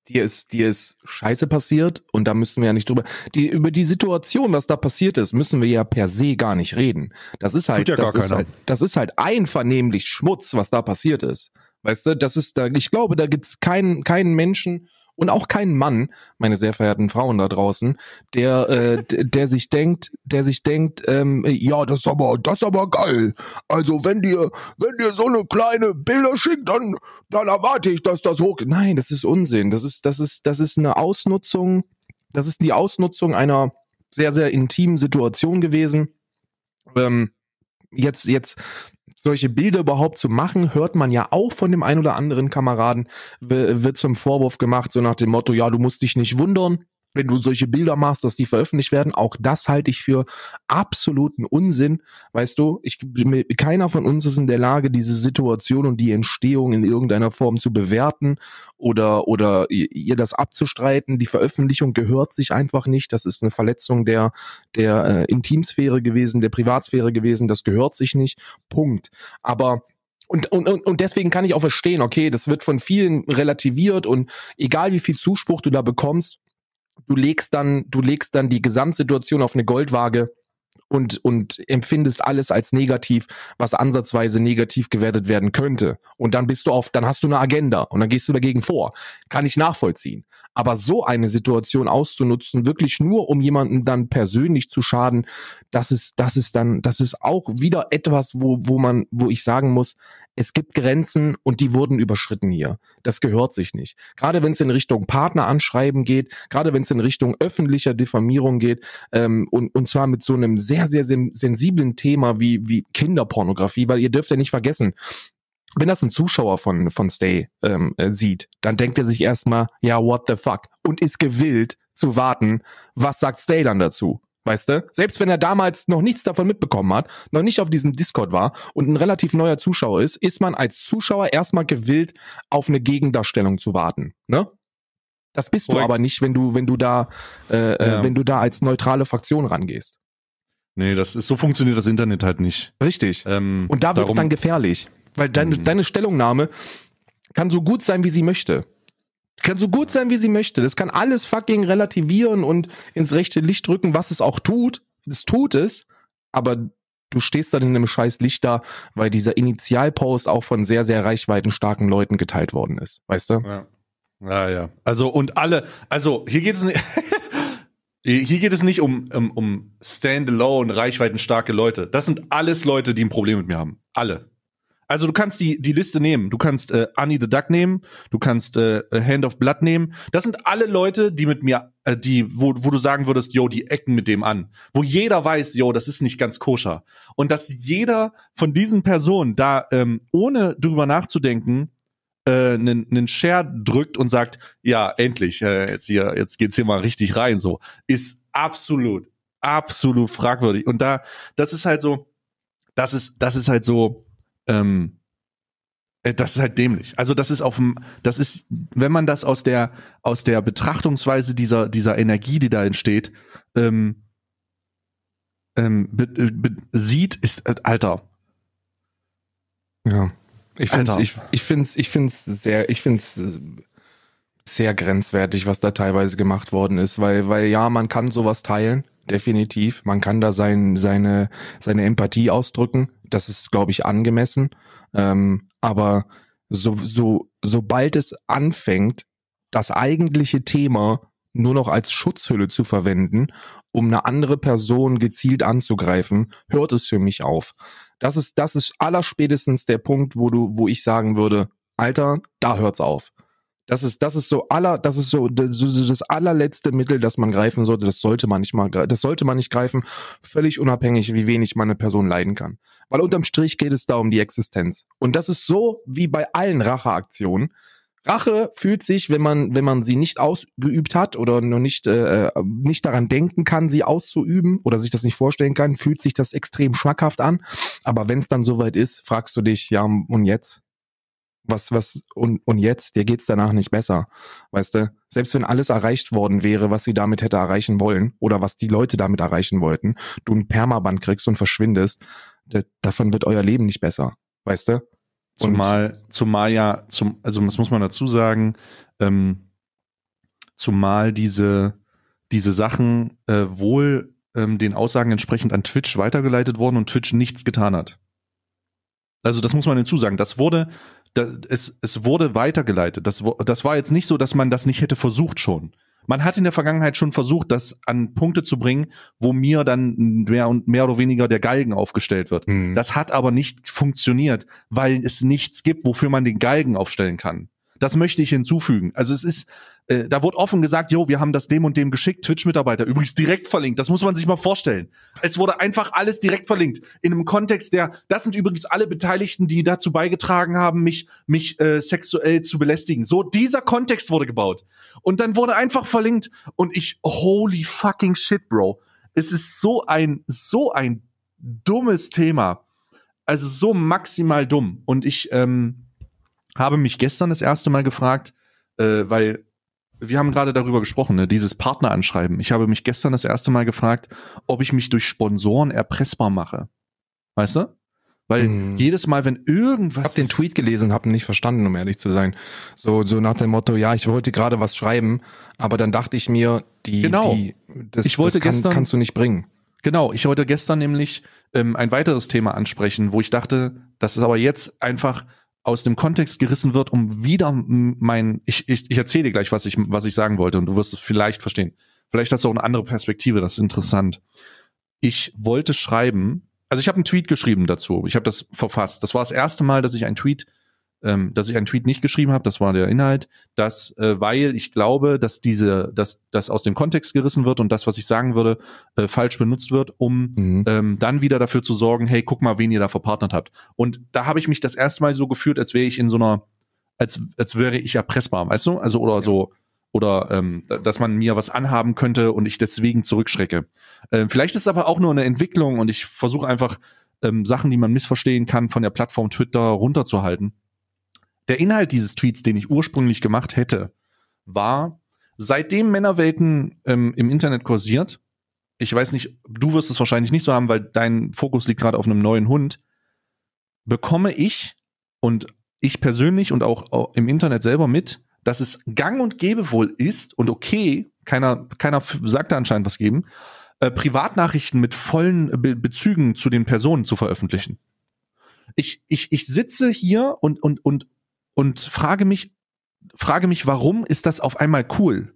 dir ist, dir ist Scheiße passiert und da müssen wir ja nicht drüber. Die, über die Situation, was da passiert ist, müssen wir ja per se gar nicht reden. Das ist halt, ja das, ist halt das ist halt einvernehmlich Schmutz, was da passiert ist. Weißt du, das ist da, ich glaube, da gibt's keinen, keinen Menschen und auch keinen Mann, meine sehr verehrten Frauen da draußen, der, äh, der sich denkt, der sich denkt, ähm, ja, das ist aber, das ist aber geil. Also wenn dir, wenn dir so eine kleine Bilder schickt, dann, dann erwarte ich, dass das hoch. Nein, das ist Unsinn. Das ist, das ist, das ist eine Ausnutzung, das ist die Ausnutzung einer sehr, sehr intimen Situation gewesen. Ähm, jetzt, jetzt solche Bilder überhaupt zu machen, hört man ja auch von dem ein oder anderen Kameraden, wird zum Vorwurf gemacht, so nach dem Motto, ja, du musst dich nicht wundern, wenn du solche Bilder machst, dass die veröffentlicht werden. Auch das halte ich für absoluten Unsinn. Weißt du, ich, keiner von uns ist in der Lage, diese Situation und die Entstehung in irgendeiner Form zu bewerten oder, oder ihr das abzustreiten. Die Veröffentlichung gehört sich einfach nicht. Das ist eine Verletzung der, der äh, Intimsphäre gewesen, der Privatsphäre gewesen. Das gehört sich nicht. Punkt. Aber und, und, und deswegen kann ich auch verstehen, okay, das wird von vielen relativiert und egal wie viel Zuspruch du da bekommst, du legst dann, du legst dann die Gesamtsituation auf eine Goldwaage und, und empfindest alles als negativ, was ansatzweise negativ gewertet werden könnte. Und dann bist du auf, dann hast du eine Agenda und dann gehst du dagegen vor. Kann ich nachvollziehen. Aber so eine Situation auszunutzen, wirklich nur um jemanden dann persönlich zu schaden, das ist, das ist dann, das ist auch wieder etwas, wo, wo man, wo ich sagen muss, es gibt Grenzen und die wurden überschritten hier. Das gehört sich nicht. Gerade wenn es in Richtung Partneranschreiben geht, gerade wenn es in Richtung öffentlicher Diffamierung geht, ähm, und, und zwar mit so einem sehr sehr, sehr sensiblen Thema wie, wie Kinderpornografie, weil ihr dürft ja nicht vergessen, wenn das ein Zuschauer von, von Stay ähm, äh, sieht, dann denkt er sich erstmal, ja, what the fuck? Und ist gewillt zu warten, was sagt Stay dann dazu? Weißt du? Selbst wenn er damals noch nichts davon mitbekommen hat, noch nicht auf diesem Discord war und ein relativ neuer Zuschauer ist, ist man als Zuschauer erstmal gewillt, auf eine Gegendarstellung zu warten. Ne? Das bist du aber nicht, wenn du, wenn du da, äh, äh, ja. wenn du da als neutrale Fraktion rangehst. Nee, das ist, so funktioniert das Internet halt nicht. Richtig. Ähm, und da wird es dann gefährlich. Weil deine, mhm. deine Stellungnahme kann so gut sein, wie sie möchte. Kann so gut sein, wie sie möchte. Das kann alles fucking relativieren und ins rechte Licht drücken, was es auch tut. Es tut es, aber du stehst dann in einem scheiß Licht da, weil dieser Initialpost auch von sehr, sehr reichweitenstarken Leuten geteilt worden ist. Weißt du? Ja. Ja, ja. Also, und alle, also hier geht es nicht. Hier geht es nicht um, um, ähm, um standalone, reichweitenstarke Leute. Das sind alles Leute, die ein Problem mit mir haben. Alle. Also du kannst die, die Liste nehmen. Du kannst äh, Annie the Duck nehmen, du kannst äh, äh Hand of Blood nehmen. Das sind alle Leute, die mit mir, äh, die, wo, wo du sagen würdest, yo, die ecken mit dem an. Wo jeder weiß, yo, das ist nicht ganz koscher. Und dass jeder von diesen Personen da, ähm, ohne drüber nachzudenken, einen, äh, einen Share drückt und sagt, ja, endlich, äh, jetzt hier, jetzt geht's hier mal richtig rein, so, ist absolut, absolut fragwürdig. Und da, das ist halt so, das ist, das ist halt so, ähm, äh, das ist halt dämlich. Also das ist auf dem, das ist, wenn man das aus der aus der Betrachtungsweise dieser dieser Energie, die da entsteht, ähm, ähm, be, äh, be, sieht, ist Alter. Ja. Ich finde es ich, ich find's, ich find's sehr, ich find's äh, sehr grenzwertig, was da teilweise gemacht worden ist, weil, weil ja, man kann sowas teilen, definitiv. Man kann da sein, seine, seine Empathie ausdrücken. Das ist, glaube ich, angemessen. Ähm, aber so, so, sobald es anfängt, das eigentliche Thema nur noch als Schutzhülle zu verwenden, um eine andere Person gezielt anzugreifen, hört es für mich auf. Das ist, das ist allerspätestens der Punkt, wo du, wo ich sagen würde, Alter, da hört's auf. Das ist, das ist so aller, das ist so das allerletzte Mittel, das man greifen sollte. Das sollte man nicht mal, das sollte man nicht greifen. Völlig unabhängig, wie wenig meine Person leiden kann. Weil unterm Strich geht es da um die Existenz. Und das ist so wie bei allen Racheaktionen. Rache fühlt sich, wenn man, wenn man sie nicht ausgeübt hat oder nur nicht, äh, nicht daran denken kann, sie auszuüben oder sich das nicht vorstellen kann, fühlt sich das extrem schmackhaft an. Aber wenn es dann soweit ist, fragst du dich, ja, und jetzt? Was, was, und, und jetzt? Dir geht's danach nicht besser. Weißt du? Selbst wenn alles erreicht worden wäre, was sie damit hätte erreichen wollen oder was die Leute damit erreichen wollten, du ein Permaband kriegst und verschwindest, davon wird euer Leben nicht besser. Weißt du? Zumal, zumal ja, zum, also das muss man dazu sagen, ähm, zumal diese, diese Sachen äh, wohl ähm, den Aussagen entsprechend an Twitch weitergeleitet wurden und Twitch nichts getan hat. Also das muss man hinzusagen. Das wurde, das, es, es wurde weitergeleitet. Das, das war jetzt nicht so, dass man das nicht hätte versucht schon man hat in der Vergangenheit schon versucht, das an Punkte zu bringen, wo mir dann mehr und mehr oder weniger der Galgen aufgestellt wird. Mhm. Das hat aber nicht funktioniert, weil es nichts gibt, wofür man den Galgen aufstellen kann. Das möchte ich hinzufügen. Also es ist äh, da wurde offen gesagt, jo, wir haben das dem und dem geschickt, Twitch-Mitarbeiter, übrigens direkt verlinkt, das muss man sich mal vorstellen. Es wurde einfach alles direkt verlinkt, in einem Kontext der, das sind übrigens alle Beteiligten, die dazu beigetragen haben, mich, mich äh, sexuell zu belästigen. So, dieser Kontext wurde gebaut. Und dann wurde einfach verlinkt und ich, holy fucking shit, Bro. Es ist so ein, so ein dummes Thema. Also so maximal dumm. Und ich ähm, habe mich gestern das erste Mal gefragt, äh, weil wir haben gerade darüber gesprochen, ne? dieses Partneranschreiben. Ich habe mich gestern das erste Mal gefragt, ob ich mich durch Sponsoren erpressbar mache. Weißt du? Weil hm. jedes Mal, wenn irgendwas. Ich habe den Tweet gelesen und habe nicht verstanden, um ehrlich zu sein. So, so nach dem Motto, ja, ich wollte gerade was schreiben, aber dann dachte ich mir, die, genau. die das, ich wollte das kann, gestern, kannst du nicht bringen. Genau, ich wollte gestern nämlich ähm, ein weiteres Thema ansprechen, wo ich dachte, das ist aber jetzt einfach aus dem Kontext gerissen wird, um wieder mein, ich, ich, ich erzähle dir gleich, was ich, was ich sagen wollte und du wirst es vielleicht verstehen. Vielleicht hast du auch eine andere Perspektive, das ist interessant. Ich wollte schreiben, also ich habe einen Tweet geschrieben dazu, ich habe das verfasst. Das war das erste Mal, dass ich einen Tweet ähm, dass ich einen Tweet nicht geschrieben habe, das war der Inhalt, dass, äh, weil ich glaube, dass diese, dass das aus dem Kontext gerissen wird und das, was ich sagen würde, äh, falsch benutzt wird, um mhm. ähm, dann wieder dafür zu sorgen, hey, guck mal, wen ihr da verpartnert habt. Und da habe ich mich das erste Mal so gefühlt, als wäre ich in so einer, als, als wäre ich erpressbar, weißt du? Also oder ja. so, oder ähm, dass man mir was anhaben könnte und ich deswegen zurückschrecke. Ähm, vielleicht ist es aber auch nur eine Entwicklung und ich versuche einfach ähm, Sachen, die man missverstehen kann, von der Plattform Twitter runterzuhalten der Inhalt dieses Tweets, den ich ursprünglich gemacht hätte, war, seitdem Männerwelten ähm, im Internet kursiert, ich weiß nicht, du wirst es wahrscheinlich nicht so haben, weil dein Fokus liegt gerade auf einem neuen Hund, bekomme ich und ich persönlich und auch im Internet selber mit, dass es gang und gäbe wohl ist und okay, keiner, keiner sagt da anscheinend was geben, äh, Privatnachrichten mit vollen Be Bezügen zu den Personen zu veröffentlichen. Ich, ich, ich sitze hier und, und, und und frage mich, frage mich, warum ist das auf einmal cool?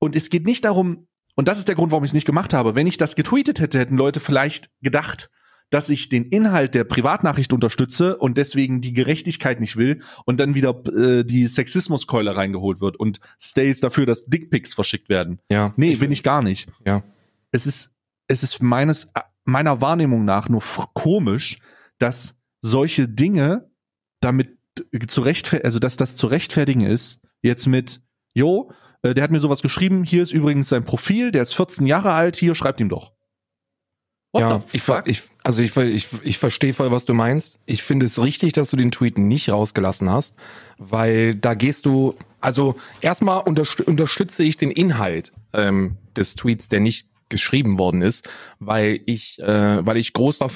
Und es geht nicht darum, und das ist der Grund, warum ich es nicht gemacht habe. Wenn ich das getweetet hätte, hätten Leute vielleicht gedacht, dass ich den Inhalt der Privatnachricht unterstütze und deswegen die Gerechtigkeit nicht will und dann wieder äh, die Sexismuskeule reingeholt wird und Stays dafür, dass Dickpics verschickt werden. Ja. Nee, bin ich gar nicht. Ja. Es ist, es ist meines, meiner Wahrnehmung nach nur komisch, dass solche Dinge damit äh, zu also dass das zu rechtfertigen ist, jetzt mit, jo, äh, der hat mir sowas geschrieben, hier ist übrigens sein Profil, der ist 14 Jahre alt, hier schreibt ihm doch. What ja, ich, ich, also ich, ich, ich verstehe voll, was du meinst. Ich finde es richtig, dass du den Tweet nicht rausgelassen hast, weil da gehst du, also erstmal unterstütze ich den Inhalt ähm, des Tweets, der nicht geschrieben worden ist, weil ich, äh, weil ich großer,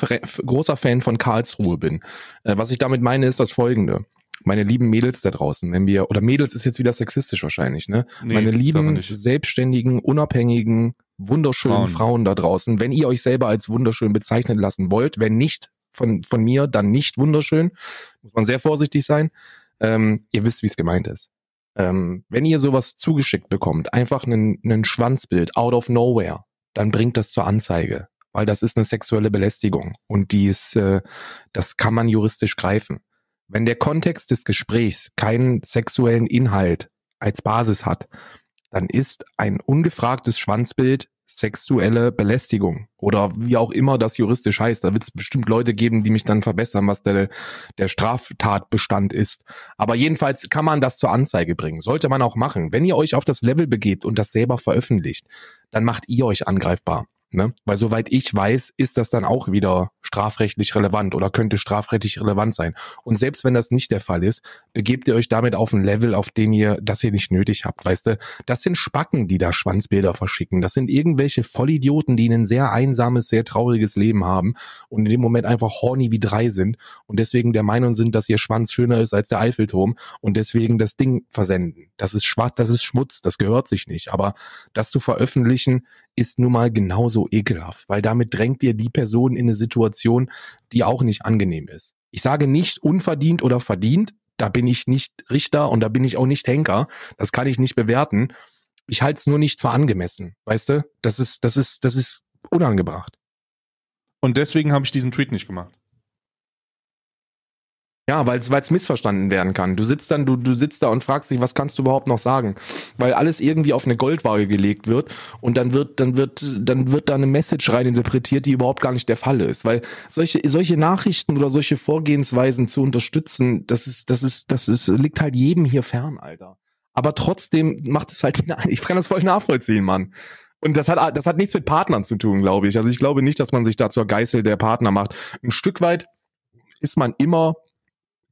großer Fan von Karlsruhe bin. Äh, was ich damit meine, ist das folgende. Meine lieben Mädels da draußen, wenn wir, oder Mädels ist jetzt wieder sexistisch wahrscheinlich, ne? Nee, Meine lieben, selbstständigen, unabhängigen, wunderschönen Frauen. Frauen da draußen, wenn ihr euch selber als wunderschön bezeichnen lassen wollt, wenn nicht von, von mir, dann nicht wunderschön, muss man sehr vorsichtig sein. Ähm, ihr wisst, wie es gemeint ist. Ähm, wenn ihr sowas zugeschickt bekommt, einfach einen, einen Schwanzbild out of nowhere, dann bringt das zur Anzeige, weil das ist eine sexuelle Belästigung und die ist, äh, das kann man juristisch greifen. Wenn der Kontext des Gesprächs keinen sexuellen Inhalt als Basis hat, dann ist ein ungefragtes Schwanzbild sexuelle Belästigung oder wie auch immer das juristisch heißt. Da wird es bestimmt Leute geben, die mich dann verbessern, was der, der Straftatbestand ist. Aber jedenfalls kann man das zur Anzeige bringen. Sollte man auch machen. Wenn ihr euch auf das Level begebt und das selber veröffentlicht, dann macht ihr euch angreifbar. Ne? Weil soweit ich weiß, ist das dann auch wieder strafrechtlich relevant oder könnte strafrechtlich relevant sein. Und selbst wenn das nicht der Fall ist, begebt ihr euch damit auf ein Level, auf dem ihr das hier nicht nötig habt. Weißt du, das sind Spacken, die da Schwanzbilder verschicken. Das sind irgendwelche Vollidioten, die ein sehr einsames, sehr trauriges Leben haben und in dem Moment einfach horny wie drei sind und deswegen der Meinung sind, dass ihr Schwanz schöner ist als der Eiffelturm und deswegen das Ding versenden. Das ist schwarz, das ist Schmutz, das gehört sich nicht. Aber das zu veröffentlichen, ist nun mal genauso ekelhaft, weil damit drängt ihr die Person in eine Situation, die auch nicht angenehm ist. Ich sage nicht unverdient oder verdient, da bin ich nicht Richter und da bin ich auch nicht Henker, das kann ich nicht bewerten. Ich halte es nur nicht für angemessen, weißt du? Das ist, das ist, das ist unangebracht. Und deswegen habe ich diesen Tweet nicht gemacht. Ja, weil es missverstanden werden kann. Du sitzt dann, du, du sitzt da und fragst dich, was kannst du überhaupt noch sagen? Weil alles irgendwie auf eine Goldwaage gelegt wird und dann wird, dann wird, dann wird da eine Message reininterpretiert, die überhaupt gar nicht der Fall ist. Weil solche, solche Nachrichten oder solche Vorgehensweisen zu unterstützen, das ist, das ist, das ist, liegt halt jedem hier fern, Alter. Aber trotzdem macht es halt, ich kann das voll nachvollziehen, Mann. Und das hat, das hat nichts mit Partnern zu tun, glaube ich. Also ich glaube nicht, dass man sich da zur Geißel der Partner macht. Ein Stück weit ist man immer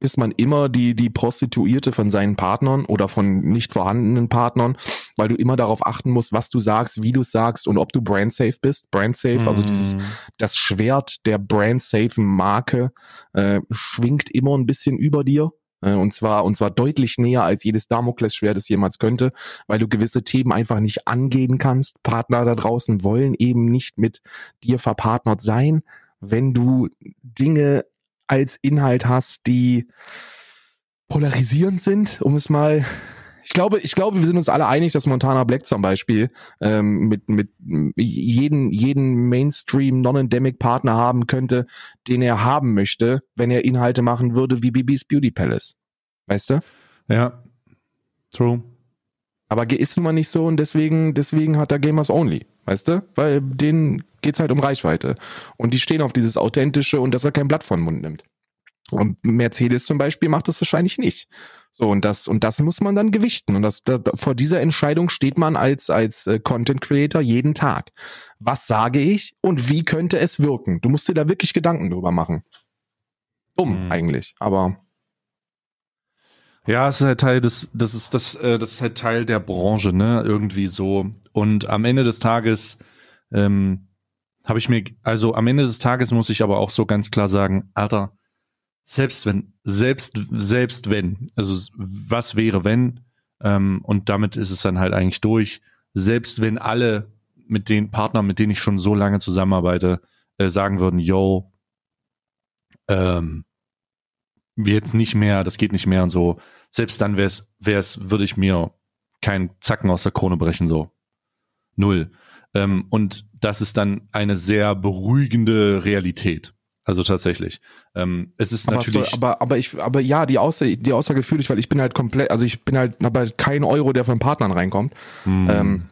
ist man immer die, die Prostituierte von seinen Partnern oder von nicht vorhandenen Partnern, weil du immer darauf achten musst, was du sagst, wie du es sagst und ob du brandsafe bist. Brandsafe, safe, also dieses, mhm. das Schwert der brandsafe Marke äh, schwingt immer ein bisschen über dir. Äh, und zwar, und zwar deutlich näher als jedes Damoklesschwert es jemals könnte, weil du gewisse Themen einfach nicht angehen kannst. Partner da draußen wollen eben nicht mit dir verpartnert sein, wenn du Dinge als Inhalt hast, die polarisierend sind, um es mal ich glaube, ich glaube, wir sind uns alle einig, dass Montana Black zum Beispiel ähm, mit mit jeden jeden Mainstream Non-Endemic Partner haben könnte, den er haben möchte, wenn er Inhalte machen würde wie Bibis Beauty Palace, weißt du? Ja, true. Aber ist nun mal nicht so und deswegen deswegen hat er Gamers Only, weißt du? Weil den geht es halt um Reichweite. Und die stehen auf dieses Authentische und dass er kein Blatt von den Mund nimmt. Und Mercedes zum Beispiel macht das wahrscheinlich nicht. So, und das, und das muss man dann gewichten. Und das, das, vor dieser Entscheidung steht man als, als äh, Content Creator jeden Tag. Was sage ich und wie könnte es wirken? Du musst dir da wirklich Gedanken drüber machen. Dumm mhm. eigentlich, aber. Ja, es ist halt Teil des, das ist das, äh, das ist halt Teil der Branche, ne? Irgendwie so. Und am Ende des Tages, ähm, habe ich mir, also am Ende des Tages muss ich aber auch so ganz klar sagen, Alter, selbst wenn, selbst, selbst wenn, also was wäre wenn, ähm, und damit ist es dann halt eigentlich durch, selbst wenn alle mit den Partnern, mit denen ich schon so lange zusammenarbeite, äh, sagen würden, yo, ähm, jetzt nicht mehr, das geht nicht mehr und so, selbst dann wäre es, würde ich mir keinen Zacken aus der Krone brechen, so. Null. Ähm, und das ist dann eine sehr beruhigende Realität. Also tatsächlich. Ähm, es ist aber natürlich. So, aber, aber ich, aber ja, die Aussage, die Aussage fühle ich, weil ich bin halt komplett, also ich bin halt, habe halt keinen Euro, der von Partnern reinkommt. Mm. Ähm,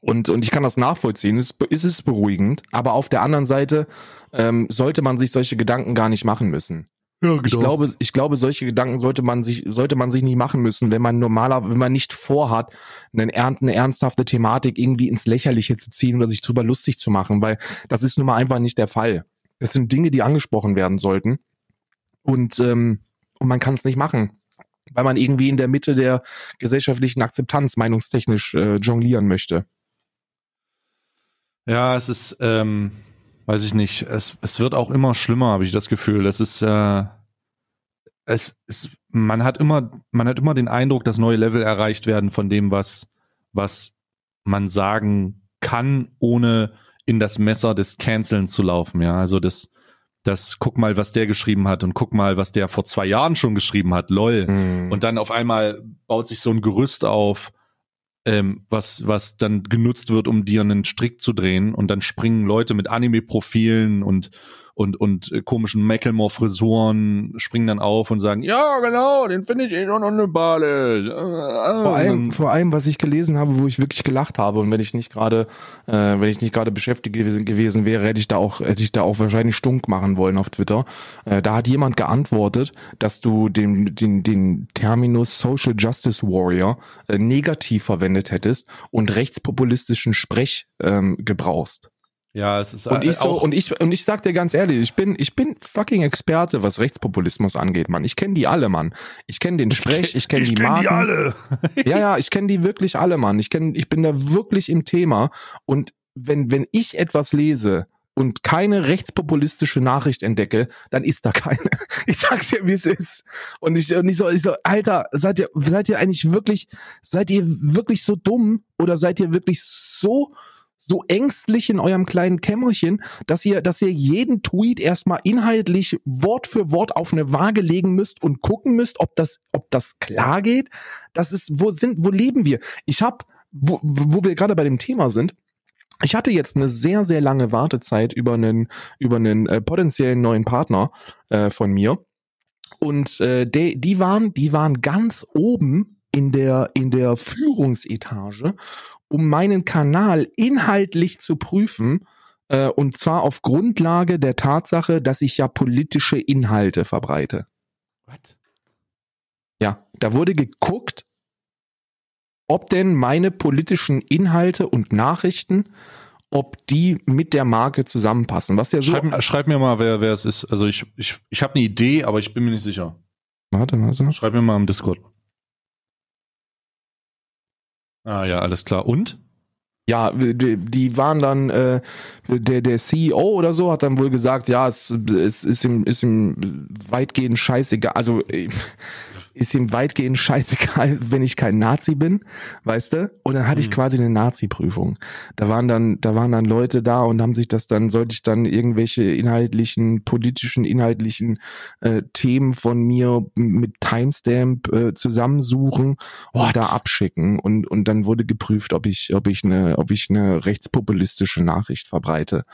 und, und ich kann das nachvollziehen. Es ist es beruhigend, aber auf der anderen Seite ähm, sollte man sich solche Gedanken gar nicht machen müssen. Ja, genau. Ich glaube, ich glaube, solche Gedanken sollte man sich, sollte man sich nicht machen müssen, wenn man normaler, wenn man nicht vorhat, eine, eine ernsthafte Thematik irgendwie ins Lächerliche zu ziehen oder sich drüber lustig zu machen, weil das ist nun mal einfach nicht der Fall. Das sind Dinge, die angesprochen werden sollten. Und, ähm, und man kann es nicht machen, weil man irgendwie in der Mitte der gesellschaftlichen Akzeptanz meinungstechnisch äh, jonglieren möchte. Ja, es ist, ähm, weiß ich nicht, es, es wird auch immer schlimmer, habe ich das Gefühl. Das ist, äh, es ist, man hat immer, man hat immer den Eindruck, dass neue Level erreicht werden von dem, was, was man sagen kann, ohne in das Messer des Canceln zu laufen, ja. Also das, das, guck mal, was der geschrieben hat und guck mal, was der vor zwei Jahren schon geschrieben hat, lol. Mhm. Und dann auf einmal baut sich so ein Gerüst auf ähm, was, was dann genutzt wird, um dir einen Strick zu drehen und dann springen Leute mit Anime-Profilen und und, und äh, komischen mecklemore frisuren springen dann auf und sagen, ja, genau, den finde ich eh schon unbale. Äh, äh, vor allem, vor allem, was ich gelesen habe, wo ich wirklich gelacht habe und wenn ich nicht gerade, äh, wenn ich nicht gerade beschäftigt gewesen, gewesen wäre, hätte ich da auch, hätte ich da auch wahrscheinlich stunk machen wollen auf Twitter. Äh, da hat jemand geantwortet, dass du den, den, den Terminus Social Justice Warrior äh, negativ verwendet hättest und rechtspopulistischen Sprech ähm, gebrauchst. Ja, es ist und ich so und ich und ich sag dir ganz ehrlich, ich bin ich bin fucking Experte, was Rechtspopulismus angeht, Mann. Ich kenne die alle, Mann. Ich kenne den Sprech, ich kenne die kenn Marken. Ich kenne die alle. ja, ja, ich kenne die wirklich alle, Mann. Ich kenn, ich bin da wirklich im Thema und wenn wenn ich etwas lese, und keine rechtspopulistische Nachricht entdecke, dann ist da keine. Ich sag's dir, wie es ist. Und ich, und ich so, ich so, Alter, seid ihr, seid ihr eigentlich wirklich, seid ihr wirklich so dumm oder seid ihr wirklich so so ängstlich in eurem kleinen Kämmerchen, dass ihr, dass ihr jeden Tweet erstmal inhaltlich Wort für Wort auf eine Waage legen müsst und gucken müsst, ob das, ob das klar geht. Das ist, wo sind, wo leben wir? Ich habe, wo, wo wir gerade bei dem Thema sind, ich hatte jetzt eine sehr, sehr lange Wartezeit über einen, über einen äh, potenziellen neuen Partner äh, von mir. Und äh, die, die waren, die waren ganz oben in der in der Führungsetage um meinen Kanal inhaltlich zu prüfen, äh, und zwar auf Grundlage der Tatsache, dass ich ja politische Inhalte verbreite. What? Ja, da wurde geguckt, ob denn meine politischen Inhalte und Nachrichten, ob die mit der Marke zusammenpassen. Was ja so schreib, schreib mir mal, wer, wer es ist. Also ich, ich, ich habe eine Idee, aber ich bin mir nicht sicher. Warte, warte. Schreib mir mal im Discord. Ah ja, alles klar. Und? Ja, die, die waren dann, äh, der, der CEO oder so hat dann wohl gesagt, ja, es, es ist, ihm, ist ihm weitgehend scheißegal. Also äh, ist ihm weitgehend scheißegal, wenn ich kein Nazi bin, weißt du? Und dann hatte ich mhm. quasi eine Nazi-Prüfung. Da waren dann, da waren dann Leute da und haben sich das dann, sollte ich dann irgendwelche inhaltlichen, politischen, inhaltlichen äh, Themen von mir mit Timestamp äh, zusammensuchen What? und abschicken. Und, und dann wurde geprüft, ob ich, ob ich eine, ob ich eine rechtspopulistische Nachricht verbreite.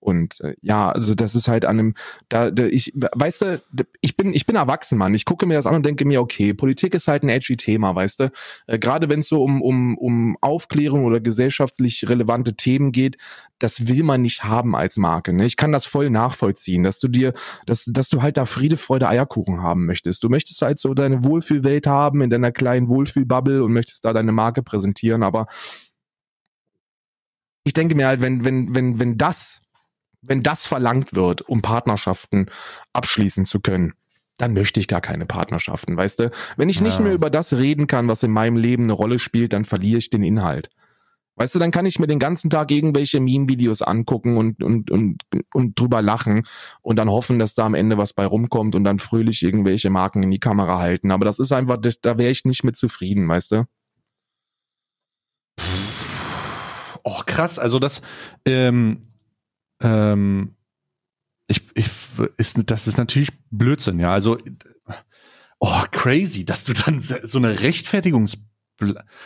Und äh, ja, also das ist halt an einem, da, da ich, weißt du, ich bin, ich bin erwachsen, Mann. Ich gucke mir das an und denke mir, okay, Politik ist halt ein edgy Thema, weißt du. Äh, Gerade wenn es so um, um, um Aufklärung oder gesellschaftlich relevante Themen geht, das will man nicht haben als Marke. Ne? Ich kann das voll nachvollziehen, dass du dir, dass, dass du halt da Friede, Freude, Eierkuchen haben möchtest. Du möchtest halt so deine Wohlfühlwelt haben in deiner kleinen Wohlfühlbubble und möchtest da deine Marke präsentieren, aber ich denke mir halt, wenn, wenn, wenn, wenn das wenn das verlangt wird, um Partnerschaften abschließen zu können, dann möchte ich gar keine Partnerschaften, weißt du? Wenn ich nicht mehr über das reden kann, was in meinem Leben eine Rolle spielt, dann verliere ich den Inhalt. Weißt du, dann kann ich mir den ganzen Tag irgendwelche Meme-Videos angucken und, und, und, und drüber lachen und dann hoffen, dass da am Ende was bei rumkommt und dann fröhlich irgendwelche Marken in die Kamera halten. Aber das ist einfach, das, da wäre ich nicht mit zufrieden, weißt du? Och, krass. Also das, ähm, ähm, ich, ich, ist, das ist natürlich Blödsinn, ja. Also, oh, crazy, dass du dann so eine Rechtfertigungs,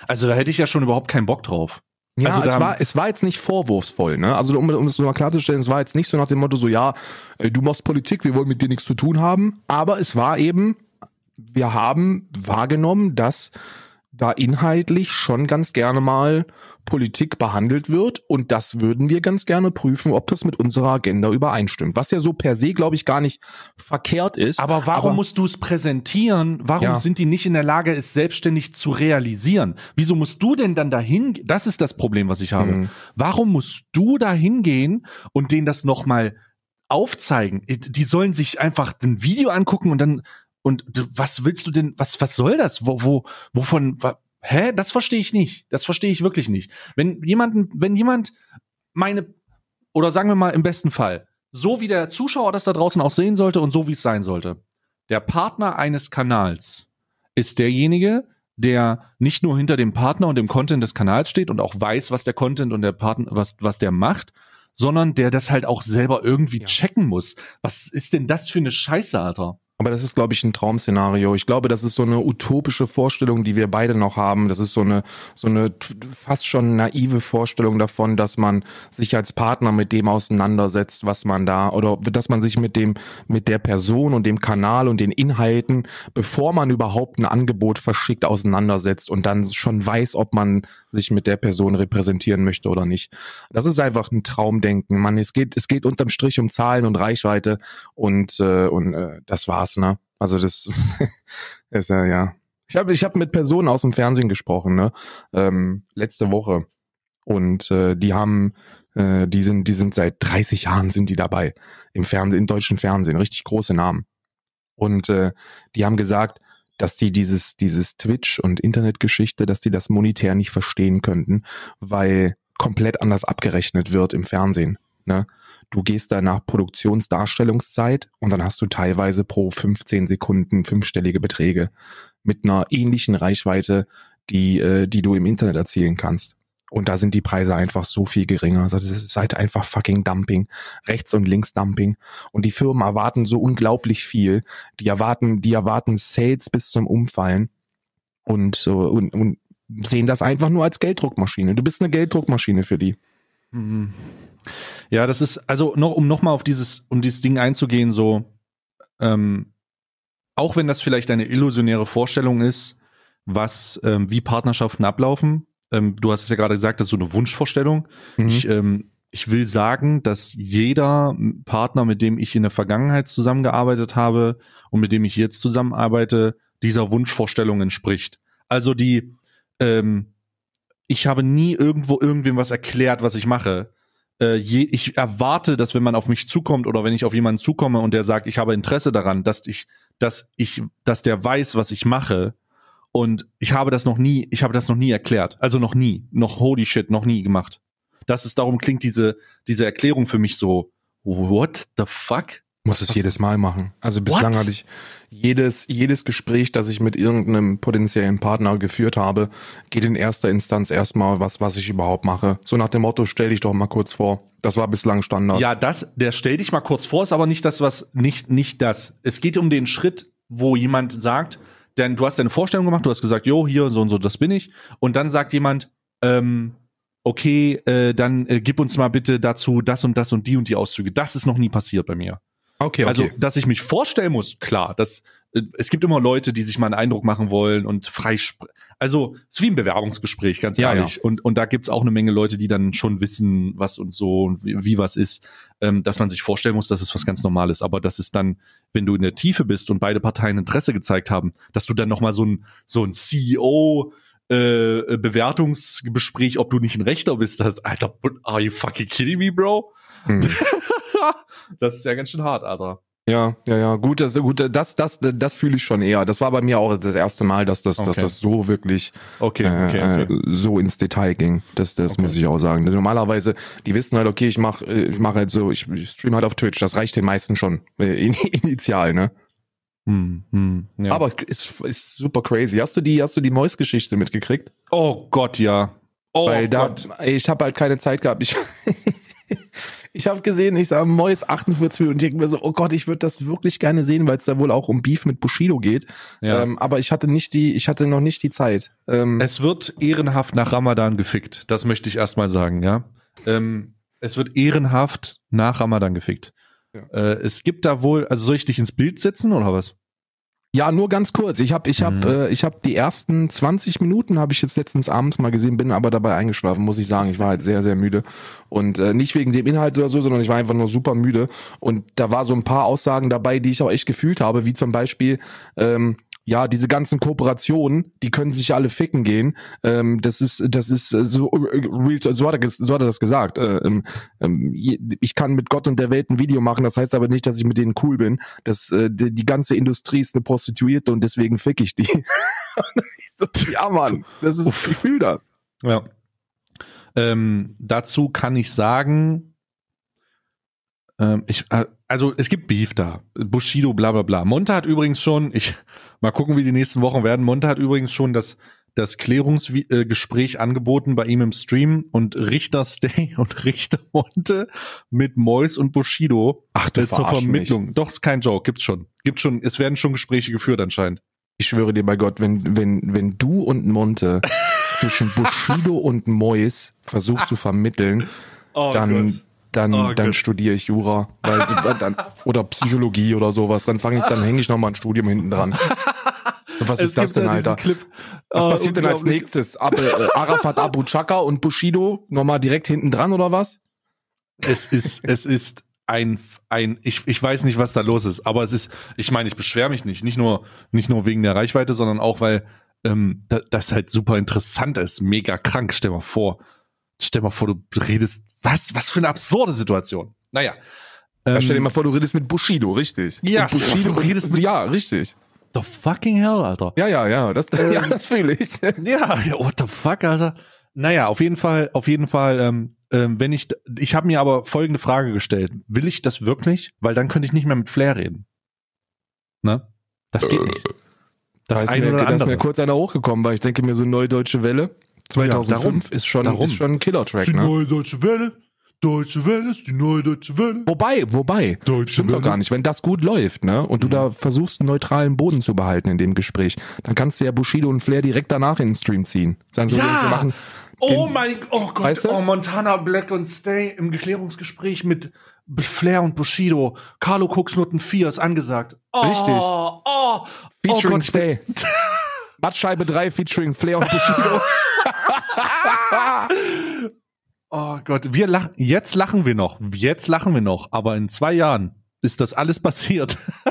also da hätte ich ja schon überhaupt keinen Bock drauf. Ja, also es, war, es war jetzt nicht vorwurfsvoll, ne? Also um, um es mal klarzustellen, es war jetzt nicht so nach dem Motto so, ja, du machst Politik, wir wollen mit dir nichts zu tun haben. Aber es war eben, wir haben wahrgenommen, dass da inhaltlich schon ganz gerne mal Politik behandelt wird. Und das würden wir ganz gerne prüfen, ob das mit unserer Agenda übereinstimmt. Was ja so per se, glaube ich, gar nicht verkehrt ist. Aber warum aber, musst du es präsentieren? Warum ja. sind die nicht in der Lage, es selbstständig zu realisieren? Wieso musst du denn dann dahin? Das ist das Problem, was ich habe. Mhm. Warum musst du dahin gehen und denen das nochmal aufzeigen? Die sollen sich einfach ein Video angucken und dann und was willst du denn, was, was soll das? Wo, wo, wovon, hä? Das verstehe ich nicht. Das verstehe ich wirklich nicht. Wenn jemanden, wenn jemand meine, oder sagen wir mal im besten Fall, so wie der Zuschauer das da draußen auch sehen sollte und so wie es sein sollte, der Partner eines Kanals ist derjenige, der nicht nur hinter dem Partner und dem Content des Kanals steht und auch weiß, was der Content und der Partner, was, was der macht, sondern der das halt auch selber irgendwie ja. checken muss. Was ist denn das für eine Scheiße, Alter? Aber das ist, glaube ich, ein Traum-Szenario. Ich glaube, das ist so eine utopische Vorstellung, die wir beide noch haben. Das ist so eine, so eine fast schon naive Vorstellung davon, dass man sich als Partner mit dem auseinandersetzt, was man da, oder dass man sich mit dem, mit der Person und dem Kanal und den Inhalten, bevor man überhaupt ein Angebot verschickt, auseinandersetzt und dann schon weiß, ob man sich mit der Person repräsentieren möchte oder nicht. Das ist einfach ein Traumdenken. Man, es geht, es geht unterm Strich um Zahlen und Reichweite und, äh, und äh, das war's krass, ne? Also das ist ja, ja. Ich habe ich hab mit Personen aus dem Fernsehen gesprochen, ne? Ähm, letzte Woche. Und äh, die haben, äh, die sind, die sind seit 30 Jahren sind die dabei. Im Fernsehen, im deutschen Fernsehen, richtig große Namen. Und äh, die haben gesagt, dass die dieses, dieses Twitch und Internetgeschichte, dass die das monetär nicht verstehen könnten, weil komplett anders abgerechnet wird im Fernsehen. Ne? du gehst da nach Produktionsdarstellungszeit und dann hast du teilweise pro 15 Sekunden fünfstellige Beträge mit einer ähnlichen Reichweite, die, äh, die du im Internet erzielen kannst. Und da sind die Preise einfach so viel geringer. Also es ist halt einfach fucking Dumping. Rechts und links Dumping. Und die Firmen erwarten so unglaublich viel. Die erwarten, die erwarten Sales bis zum Umfallen. Und, äh, und, und sehen das einfach nur als Gelddruckmaschine. Du bist eine Gelddruckmaschine für die. Mhm. Ja, das ist, also noch, um nochmal auf dieses, um dieses Ding einzugehen, so, ähm, auch wenn das vielleicht eine illusionäre Vorstellung ist, was, ähm, wie Partnerschaften ablaufen, ähm, du hast es ja gerade gesagt, das ist so eine Wunschvorstellung. Mhm. Ich, ähm, ich will sagen, dass jeder Partner, mit dem ich in der Vergangenheit zusammengearbeitet habe und mit dem ich jetzt zusammenarbeite, dieser Wunschvorstellung entspricht. Also die, ähm, ich habe nie irgendwo irgendwem was erklärt, was ich mache äh, je, ich erwarte, dass wenn man auf mich zukommt oder wenn ich auf jemanden zukomme und der sagt, ich habe Interesse daran, dass ich, dass ich, dass der weiß, was ich mache. Und ich habe das noch nie, ich habe das noch nie erklärt. Also noch nie, noch holy shit, noch nie gemacht. Das ist, darum klingt diese, diese Erklärung für mich so, what the fuck? Muss es jedes Mal machen. Also bislang What? hatte ich jedes, jedes Gespräch, das ich mit irgendeinem potenziellen Partner geführt habe, geht in erster Instanz erstmal was, was ich überhaupt mache. So nach dem Motto, stell dich doch mal kurz vor. Das war bislang Standard. Ja, das, der stell dich mal kurz vor, ist aber nicht das, was, nicht, nicht das. Es geht um den Schritt, wo jemand sagt, denn du hast deine Vorstellung gemacht, du hast gesagt, jo, hier, so und so, das bin ich. Und dann sagt jemand, ähm, okay, äh, dann äh, gib uns mal bitte dazu das und das und die und die Auszüge. Das ist noch nie passiert bei mir. Okay, okay. Also, dass ich mich vorstellen muss, klar, dass äh, es gibt immer Leute, die sich mal einen Eindruck machen wollen und frei Also, es ist wie ein Bewerbungsgespräch, ganz ja, ehrlich. Ja. Und, und da gibt's auch eine Menge Leute, die dann schon wissen, was und so und wie, wie was ist, ähm, dass man sich vorstellen muss, dass es was ganz Normales. Aber dass es dann, wenn du in der Tiefe bist und beide Parteien Interesse gezeigt haben, dass du dann nochmal so ein, so ein CEO äh, äh, Bewertungsgespräch, ob du nicht ein Rechter bist, das, Alter, are you fucking kidding me, bro? Hm. das ist ja ganz schön hart, Alter. Ja, ja, ja, gut, das, gut, das, das, das fühle ich schon eher. Das war bei mir auch das erste Mal, dass das, okay. dass das so wirklich okay, äh, okay, äh, okay. so ins Detail ging. Das, das muss ich auch sagen. Also normalerweise, die wissen halt, okay, ich mache, äh, ich mache halt so, ich, ich streame halt auf Twitch. Das reicht den meisten schon äh, initial, ne? Hm, hm, ja. Aber ist, ist super crazy. Hast du die, hast du die Mois-Geschichte mitgekriegt? Oh Gott, ja. Oh Weil Gott. ich habe halt keine Zeit gehabt. Ich ich habe gesehen, ich sah Mois 48 Minuten und ich denke mir so, oh Gott, ich würde das wirklich gerne sehen, weil es da wohl auch um Beef mit Bushido geht. Ja. Ähm, aber ich hatte nicht die, ich hatte noch nicht die Zeit. Ähm, es wird ehrenhaft nach Ramadan gefickt. Das möchte ich erstmal sagen, ja. Ähm, es wird ehrenhaft nach Ramadan gefickt. Ja. Äh, es gibt da wohl, also soll ich dich ins Bild setzen oder was? Ja, nur ganz kurz. Ich habe ich hab, mhm. äh, ich hab die ersten 20 Minuten, habe ich jetzt letztens abends mal gesehen, bin aber dabei eingeschlafen, muss ich sagen. Ich war halt sehr, sehr müde. Und äh, nicht wegen dem Inhalt oder so, sondern ich war einfach nur super müde. Und da war so ein paar Aussagen dabei, die ich auch echt gefühlt habe, wie zum Beispiel, ähm, ja, diese ganzen Kooperationen, die können sich alle ficken gehen. Ähm, das ist, das ist äh, so, äh, so hat er, so hat er das gesagt. Äh, ähm, ähm ich kann mit Gott und der Welt ein Video machen, das heißt aber nicht, dass ich mit denen cool bin. Das, äh, die, die ganze Industrie ist eine Prostituierte und deswegen fick ich die. so, ja, Mann, das ist, ich fühle das. Ja. Ähm, dazu kann ich sagen, ähm, ich, äh, also es gibt Beef da. Bushido, bla bla bla. Monte hat übrigens schon, ich mal gucken, wie die nächsten Wochen werden. Monte hat übrigens schon das, das Klärungsgespräch angeboten bei ihm im Stream und Richter Stay und Richter Monte mit Mois und Bushido Ach, du äh, zur Vermittlung. Mich. Doch, ist kein Joke, gibt's schon. Gibt's schon, es werden schon Gespräche geführt anscheinend. Ich schwöre dir bei Gott, wenn, wenn, wenn du und Monte zwischen Bushido und Mois versuchst zu vermitteln, oh, dann Gott dann, oh, dann studiere ich Jura weil, dann, oder Psychologie oder sowas. Dann fange ich, dann hänge ich nochmal ein Studium hinten dran. Was es ist das denn, Alter? Clip. Was oh, passiert denn als nächstes? Ab, äh, Arafat Abu Chaka und Bushido nochmal direkt hinten dran oder was? Es ist, es ist ein, ein ich, ich weiß nicht, was da los ist, aber es ist, ich meine, ich beschwere mich nicht, nicht nur, nicht nur wegen der Reichweite, sondern auch, weil ähm, das halt super interessant ist, mega krank, stell mal vor stell mal vor, du redest, was, was für eine absurde Situation. Naja. Ähm, stell dir ähm, mal vor, du redest mit Bushido, richtig. Ja, mit Bushido, du redest mit, ja, richtig. The fucking hell, Alter. Ja, ja, ja, das, ähm, ja, das fühle ich. ja, what the fuck, Alter. Naja, auf jeden Fall, auf jeden Fall, ähm, ähm, wenn ich, ich habe mir aber folgende Frage gestellt. Will ich das wirklich? Weil dann könnte ich nicht mehr mit Flair reden. Ne? Das geht äh, nicht. Das da ist, eine mir, oder da ist mir kurz einer hochgekommen, weil ich denke mir so eine neudeutsche Welle. 2005 ja, ist, schon, darum. ist schon ein Killer-Track. Die ne? neue deutsche Welle. Deutsche Welle ist die neue deutsche Welle. Wobei, wobei, deutsche stimmt Welle. doch gar nicht. Wenn das gut läuft, ne, und mhm. du da versuchst, einen neutralen Boden zu behalten in dem Gespräch, dann kannst du ja Bushido und Flair direkt danach in den Stream ziehen. Sagen so, ja! wir machen. Oh den, mein, oh Gott, weißt du? oh, Montana Black und Stay im Geklärungsgespräch mit Flair und Bushido. Carlo Cooks Noten 4 ist angesagt. Oh, Richtig. Oh, oh Featuring oh Gott, Stay. Mattscheibe 3 featuring Flair und Bushido. oh Gott, wir lachen, jetzt lachen wir noch, jetzt lachen wir noch, aber in zwei Jahren ist das alles passiert.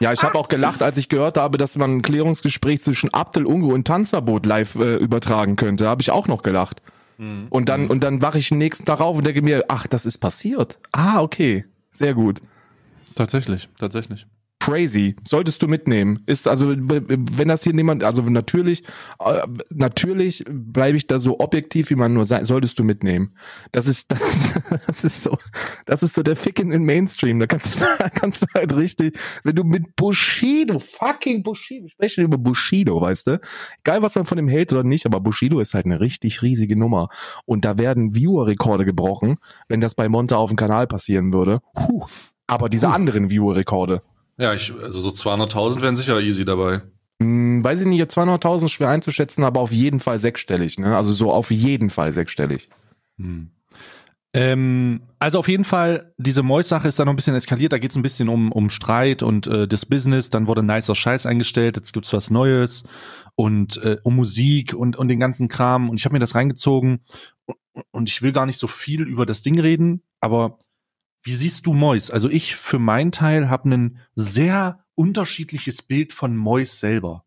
Ja, ich habe auch gelacht, als ich gehört habe, dass man ein Klärungsgespräch zwischen Abdel Ungo und Tanzverbot live äh, übertragen könnte. Da habe ich auch noch gelacht. Mhm. Und dann, mhm. und dann wache ich den nächsten Tag auf und denke mir, ach, das ist passiert. Ah, okay. Sehr gut. Tatsächlich, tatsächlich crazy. Solltest du mitnehmen. Ist also, wenn das hier niemand, also natürlich, äh, natürlich bleibe ich da so objektiv, wie man nur sein, solltest du mitnehmen. Das ist, das, das ist so, das ist so der Ficken in Mainstream. Da kannst du, da kannst du halt richtig, wenn du mit Bushido, fucking Bushido, wir sprechen über Bushido, weißt du? Egal, was man von dem hält oder nicht, aber Bushido ist halt eine richtig riesige Nummer. Und da werden Viewer-Rekorde gebrochen, wenn das bei Monte auf dem Kanal passieren würde. Puh. Aber diese anderen Viewer-Rekorde, ja, ich, also so 200.000 wären sicher easy dabei. Hm, weiß ich nicht, jetzt 200.000 schwer einzuschätzen, aber auf jeden Fall sechsstellig. Ne? Also so auf jeden Fall sechsstellig. Hm. Ähm, also auf jeden Fall, diese Mois-Sache ist da noch ein bisschen eskaliert. Da geht es ein bisschen um, um Streit und äh, das Business. Dann wurde nicer Scheiß eingestellt. Jetzt gibt's was Neues und äh, um Musik und, und den ganzen Kram. Und ich habe mir das reingezogen und ich will gar nicht so viel über das Ding reden, aber wie siehst du Mois? Also ich für meinen Teil habe ein sehr unterschiedliches Bild von Mois selber.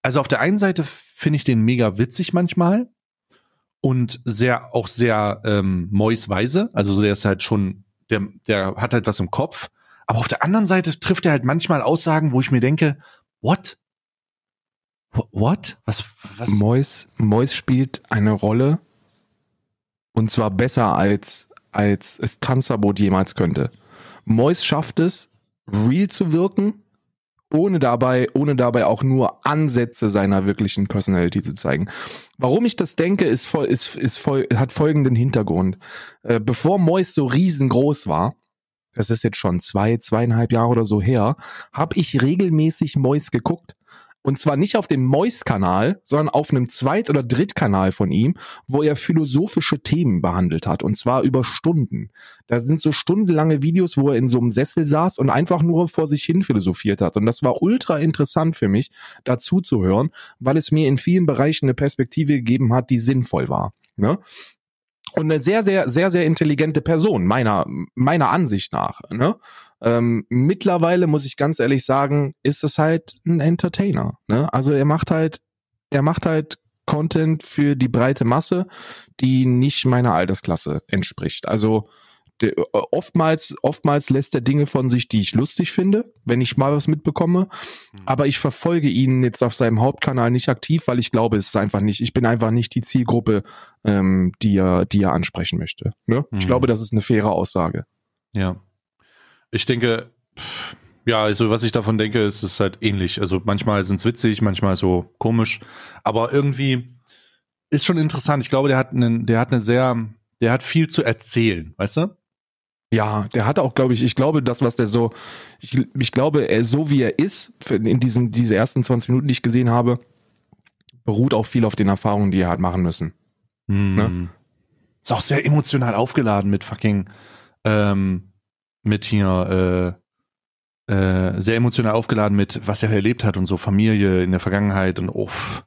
Also auf der einen Seite finde ich den mega witzig manchmal und sehr auch sehr ähm, Mois-weise. Also der ist halt schon, der, der hat halt was im Kopf. Aber auf der anderen Seite trifft er halt manchmal Aussagen, wo ich mir denke, what? What? Was? was? Mois, Mois spielt eine Rolle und zwar besser als als es Tanzverbot jemals könnte. Mois schafft es, real zu wirken, ohne dabei, ohne dabei auch nur Ansätze seiner wirklichen Personality zu zeigen. Warum ich das denke, ist voll, ist, ist voll, hat folgenden Hintergrund. Äh, bevor Mois so riesengroß war, das ist jetzt schon zwei, zweieinhalb Jahre oder so her, habe ich regelmäßig Mois geguckt und zwar nicht auf dem Mois-Kanal, sondern auf einem Zweit- oder Drittkanal von ihm, wo er philosophische Themen behandelt hat. Und zwar über Stunden. Da sind so stundenlange Videos, wo er in so einem Sessel saß und einfach nur vor sich hin philosophiert hat. Und das war ultra interessant für mich, dazu zu hören, weil es mir in vielen Bereichen eine Perspektive gegeben hat, die sinnvoll war. Ne? Und eine sehr, sehr, sehr, sehr intelligente Person, meiner, meiner Ansicht nach. Ne? Ähm, mittlerweile muss ich ganz ehrlich sagen, ist es halt ein Entertainer. Ne? Also er macht halt, er macht halt Content für die breite Masse, die nicht meiner Altersklasse entspricht. Also der, äh, oftmals, oftmals lässt er Dinge von sich, die ich lustig finde, wenn ich mal was mitbekomme. Mhm. Aber ich verfolge ihn jetzt auf seinem Hauptkanal nicht aktiv, weil ich glaube, es ist einfach nicht, ich bin einfach nicht die Zielgruppe, ähm, die er, die er ansprechen möchte. Ne? Mhm. Ich glaube, das ist eine faire Aussage. Ja, ich denke, ja, also was ich davon denke, ist es halt ähnlich. Also manchmal sind es witzig, manchmal so komisch, aber irgendwie ist schon interessant. Ich glaube, der hat einen, der hat eine sehr, der hat viel zu erzählen, weißt du? Ja, der hat auch, glaube ich, ich glaube, das, was der so, ich, ich glaube, er, so wie er ist, in diesen, diese ersten 20 Minuten, die ich gesehen habe, beruht auch viel auf den Erfahrungen, die er hat machen müssen. Mm. Ne? Ist auch sehr emotional aufgeladen mit fucking ähm, mit hier äh, äh, sehr emotional aufgeladen mit, was er erlebt hat und so Familie in der Vergangenheit und uff.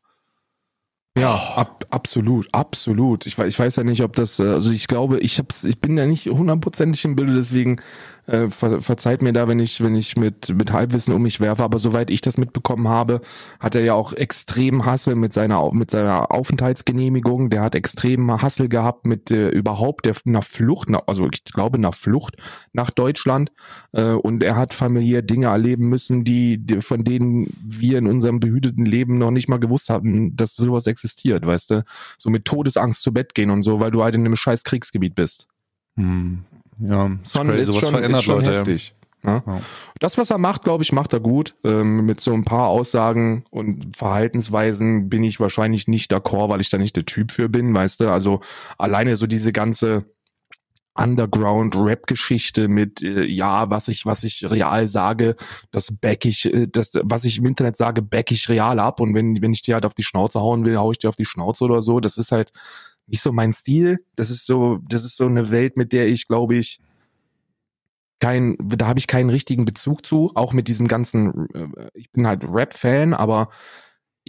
Ja, ab, absolut, absolut. Ich, ich weiß ja nicht, ob das, äh, also ich glaube, ich hab's, ich bin ja nicht hundertprozentig im Bilde, deswegen äh, ver verzeiht mir da, wenn ich, wenn ich mit, mit Halbwissen um mich werfe, aber soweit ich das mitbekommen habe, hat er ja auch extrem Hassel mit seiner, mit seiner Aufenthaltsgenehmigung. Der hat extrem Hassel gehabt mit äh, überhaupt der, einer Flucht, also ich glaube nach Flucht nach Deutschland. Äh, und er hat familiär Dinge erleben müssen, die, die, von denen wir in unserem behüteten Leben noch nicht mal gewusst hatten, dass sowas existiert, weißt du? So mit Todesangst zu Bett gehen und so, weil du halt in einem scheiß Kriegsgebiet bist. Hm. Ja, Son crazy, ist sowas schon, verändert ist schon Leute. heftig. Ja. Ne? Ja. Das, was er macht, glaube ich, macht er gut. Ähm, mit so ein paar Aussagen und Verhaltensweisen bin ich wahrscheinlich nicht d'accord, weil ich da nicht der Typ für bin, weißt du? Also alleine so diese ganze Underground-Rap-Geschichte mit, äh, ja, was ich, was ich real sage, das back ich, äh, das, was ich im Internet sage, back ich real ab und wenn, wenn ich dir halt auf die Schnauze hauen will, hau ich dir auf die Schnauze oder so. Das ist halt, nicht so mein Stil. Das ist so, das ist so eine Welt, mit der ich, glaube ich, kein, da habe ich keinen richtigen Bezug zu. Auch mit diesem ganzen, äh, ich bin halt Rap-Fan, aber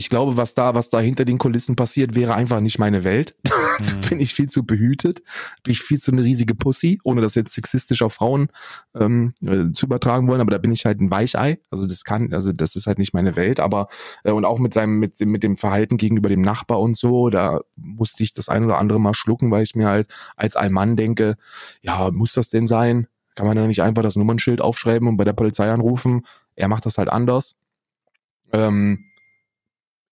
ich glaube, was da, was da hinter den Kulissen passiert, wäre einfach nicht meine Welt. da mhm. bin ich viel zu behütet, bin ich viel zu eine riesige Pussy, ohne das jetzt sexistisch auf Frauen ähm, äh, zu übertragen wollen, aber da bin ich halt ein Weichei. Also das kann, also das ist halt nicht meine Welt. Aber äh, und auch mit seinem, mit, mit dem Verhalten gegenüber dem Nachbar und so, da musste ich das ein oder andere mal schlucken, weil ich mir halt als ein Mann denke, ja, muss das denn sein? Kann man da nicht einfach das Nummernschild aufschreiben und bei der Polizei anrufen? Er macht das halt anders. Ähm,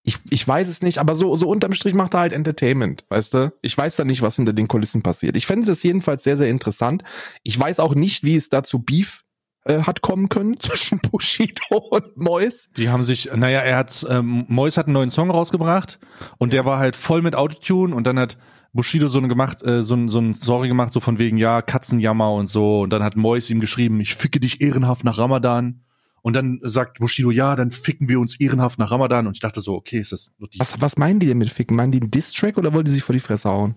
ich, ich weiß es nicht, aber so, so unterm Strich macht er halt Entertainment, weißt du? Ich weiß da nicht, was hinter den Kulissen passiert. Ich fände das jedenfalls sehr, sehr interessant. Ich weiß auch nicht, wie es dazu Beef äh, hat kommen können zwischen Bushido und Mois. Die haben sich, naja, er hat, ähm, Mois hat einen neuen Song rausgebracht und der war halt voll mit Autotune und dann hat Bushido so eine gemacht, äh, so ein, so ein Sorry gemacht, so von wegen, ja, Katzenjammer und so. Und dann hat Mois ihm geschrieben, ich ficke dich ehrenhaft nach Ramadan. Und dann sagt Bushido, ja, dann ficken wir uns ehrenhaft nach Ramadan. Und ich dachte so, okay, ist das nur die. Was, was meinen die denn mit ficken? Meinen die einen Diss-Track oder wollen die sich vor die Fresse hauen?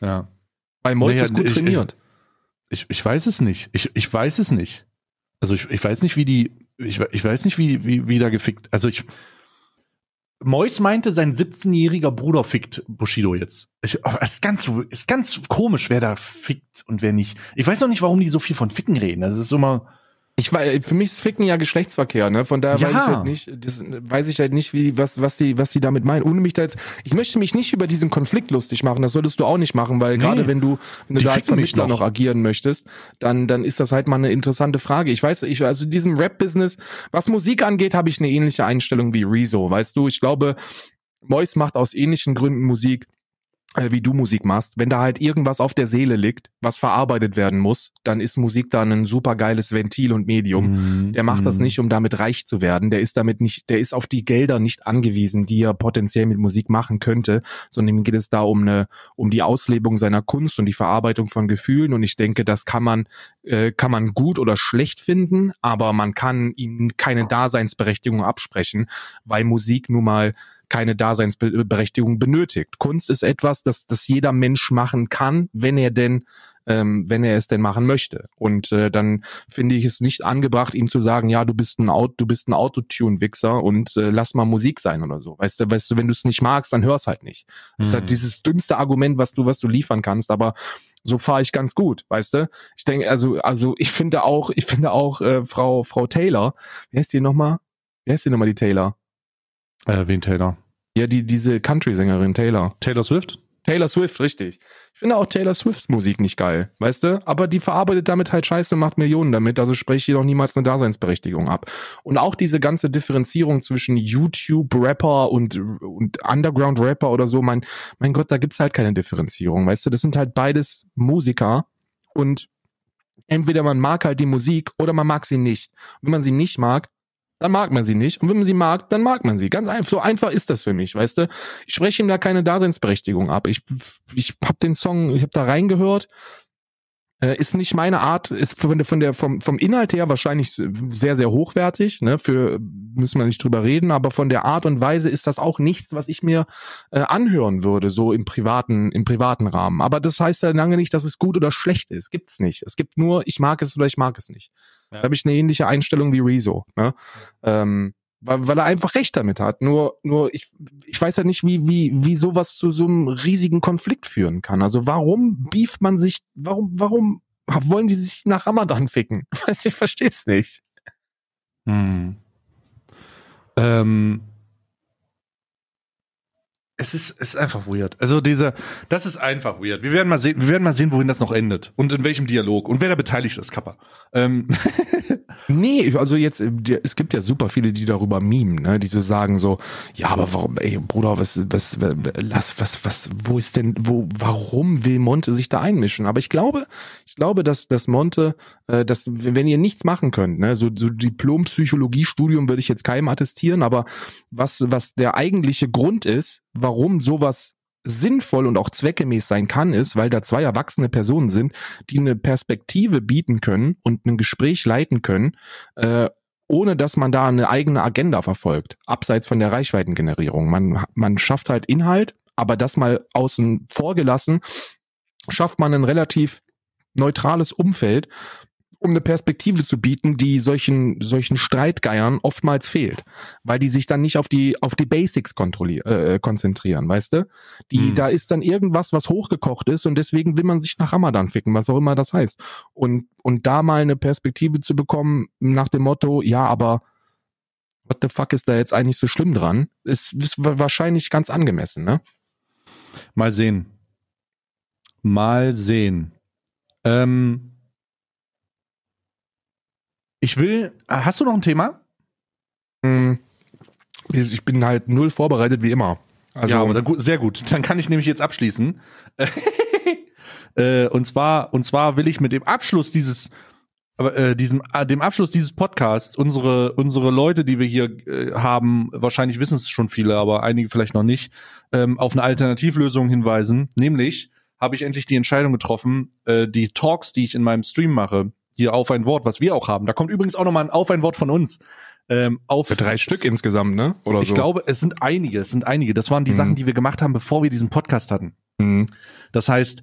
Ja. Weil Mois naja, ist gut ich, trainiert. Ich, ich, ich, weiß es nicht. Ich, ich weiß es nicht. Also ich, ich weiß nicht, wie die. Ich, ich weiß nicht, wie, wie, wie da gefickt. Also ich. Mois meinte, sein 17-jähriger Bruder fickt Bushido jetzt. Ich, ist ganz, ist ganz komisch, wer da fickt und wer nicht. Ich weiß auch nicht, warum die so viel von Ficken reden. Das ist immer. So ich weiß, für mich ist Ficken ja Geschlechtsverkehr, ne? Von daher ja. weiß ich halt nicht, das, weiß ich halt nicht, wie, was, was die, was die damit meinen. Ohne mich da jetzt, ich möchte mich nicht über diesen Konflikt lustig machen. Das solltest du auch nicht machen, weil nee. gerade wenn du, wenn du da als Vermittler noch. noch. agieren möchtest, dann, dann ist das halt mal eine interessante Frage. Ich weiß, ich, also diesem Rap-Business, was Musik angeht, habe ich eine ähnliche Einstellung wie Rezo, weißt du? Ich glaube, Mois macht aus ähnlichen Gründen Musik äh, wie du Musik machst, wenn da halt irgendwas auf der Seele liegt, was verarbeitet werden muss, dann ist Musik da ein super geiles Ventil und Medium. Mm, der macht mm. das mhm. nicht, um damit reich zu werden. Der ist damit nicht, der ist auf die Gelder nicht angewiesen, die er potenziell mit Musik machen könnte, sondern ihm geht es da um eine, um die Auslebung seiner Kunst und die Verarbeitung von Gefühlen. Und ich denke, das kann man, äh, kann man gut oder schlecht finden, aber man kann ihm keine Daseinsberechtigung absprechen, weil Musik nun mal keine Daseinsberechtigung benötigt. Kunst ist etwas, das, das jeder Mensch machen kann, wenn er denn ähm, wenn er es denn machen möchte. Und äh, dann finde ich es nicht angebracht, ihm zu sagen, ja, du bist ein Auto, du bist ein Autotune-Wichser und äh, lass mal Musik sein oder so. Weißt du, weißt du, wenn du es nicht magst, dann hör's halt nicht. Das ist halt mhm. dieses dümmste Argument, was du, was du liefern kannst, aber so fahre ich ganz gut, weißt du? Ich denke, also, also ich finde auch, ich finde auch äh, Frau, Frau Taylor, wer ist die nochmal? Wer ist die nochmal, die Taylor? Äh, wen Taylor? Ja, die, diese Country-Sängerin Taylor. Taylor Swift? Taylor Swift, richtig. Ich finde auch Taylor Swift Musik nicht geil, weißt du? Aber die verarbeitet damit halt Scheiße und macht Millionen damit, also spreche ich doch niemals eine Daseinsberechtigung ab. Und auch diese ganze Differenzierung zwischen YouTube-Rapper und, und Underground-Rapper oder so, mein, mein Gott, da gibt's halt keine Differenzierung, weißt du? Das sind halt beides Musiker und entweder man mag halt die Musik oder man mag sie nicht. Wenn man sie nicht mag, dann mag man sie nicht. Und wenn man sie mag, dann mag man sie. Ganz einfach. So einfach ist das für mich, weißt du? Ich spreche ihm da keine Daseinsberechtigung ab. Ich, ich hab den Song, ich hab da reingehört. Äh, ist nicht meine Art, ist von der, von der, vom, vom Inhalt her wahrscheinlich sehr, sehr hochwertig, ne? Für müssen wir nicht drüber reden, aber von der Art und Weise ist das auch nichts, was ich mir äh, anhören würde, so im privaten, im privaten Rahmen. Aber das heißt ja lange nicht, dass es gut oder schlecht ist. Gibt's nicht. Es gibt nur, ich mag es oder ich mag es nicht. Ja. Da habe ich eine ähnliche Einstellung wie Rezo. Ne? Ähm, weil, weil er einfach recht damit hat. Nur, nur ich, ich weiß ja nicht, wie, wie, wie sowas zu so einem riesigen Konflikt führen kann. Also warum beeft man sich, warum, warum wollen die sich nach Ramadan ficken? Weiß ich, verstehe es nicht. Hm. Ähm, es ist, es ist einfach weird. Also dieser, das ist einfach weird. Wir werden mal sehen, wir werden mal sehen, wohin das noch endet und in welchem Dialog und wer da beteiligt ist, Kappa. Ähm Nee, also jetzt, äh, es gibt ja super viele, die darüber mimen, ne? die so sagen so, ja, aber warum, ey, Bruder, was, was, was, was, was, wo ist denn, wo, warum will Monte sich da einmischen? Aber ich glaube, ich glaube, dass, dass Monte, äh, dass, wenn ihr nichts machen könnt, ne, so, so Diplom-Psychologiestudium würde ich jetzt keinem attestieren, aber was, was der eigentliche Grund ist, warum sowas sinnvoll und auch zweckgemäß sein kann, ist, weil da zwei erwachsene Personen sind, die eine Perspektive bieten können und ein Gespräch leiten können, äh, ohne dass man da eine eigene Agenda verfolgt, abseits von der Reichweitengenerierung. Man, man schafft halt Inhalt, aber das mal außen vor gelassen, schafft man ein relativ neutrales Umfeld, um eine Perspektive zu bieten, die solchen, solchen Streitgeiern oftmals fehlt, weil die sich dann nicht auf die, auf die Basics äh, konzentrieren, weißt du? Die, mhm. Da ist dann irgendwas, was hochgekocht ist und deswegen will man sich nach Ramadan ficken, was auch immer das heißt. Und, und da mal eine Perspektive zu bekommen nach dem Motto, ja, aber what the fuck ist da jetzt eigentlich so schlimm dran? Ist, ist wahrscheinlich ganz angemessen, ne? Mal sehen. Mal sehen. Ähm, ich will, äh, hast du noch ein Thema? Hm. Ich bin halt null vorbereitet, wie immer. Also, ja, aber dann, sehr gut. Dann kann ich nämlich jetzt abschließen. Äh, und zwar, und zwar will ich mit dem Abschluss dieses, äh, diesem, äh, dem Abschluss dieses Podcasts unsere, unsere Leute, die wir hier äh, haben, wahrscheinlich wissen es schon viele, aber einige vielleicht noch nicht, ähm, auf eine Alternativlösung hinweisen. Nämlich habe ich endlich die Entscheidung getroffen, äh, die Talks, die ich in meinem Stream mache, hier auf ein Wort, was wir auch haben. Da kommt übrigens auch nochmal ein auf ein Wort von uns. Ähm, auf Für drei Stück insgesamt, ne? Oder ich so. glaube, es sind einige, es sind einige. Das waren die mhm. Sachen, die wir gemacht haben, bevor wir diesen Podcast hatten. Mhm. Das heißt,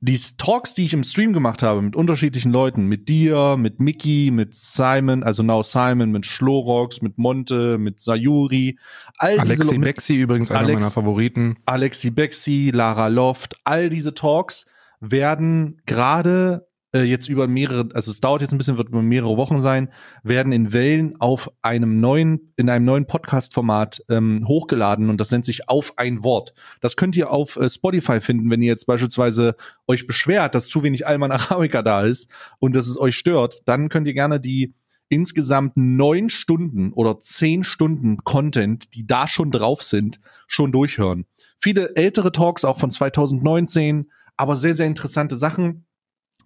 die Talks, die ich im Stream gemacht habe mit unterschiedlichen Leuten, mit dir, mit Mickey, mit Simon, also Now Simon, mit Schlorox, mit Monte, mit Sayuri, all Alexi diese Bexi übrigens einer Alex, meiner Favoriten. Alexi Bexi, Lara Loft, all diese Talks werden gerade äh, jetzt über mehrere, also es dauert jetzt ein bisschen, wird über mehrere Wochen sein, werden in Wellen auf einem neuen, in einem neuen Podcast-Format ähm, hochgeladen und das nennt sich Auf ein Wort. Das könnt ihr auf äh, Spotify finden, wenn ihr jetzt beispielsweise euch beschwert, dass zu wenig Alman Arabica da ist und dass es euch stört, dann könnt ihr gerne die insgesamt neun Stunden oder zehn Stunden Content, die da schon drauf sind, schon durchhören. Viele ältere Talks auch von 2019, aber sehr, sehr interessante Sachen.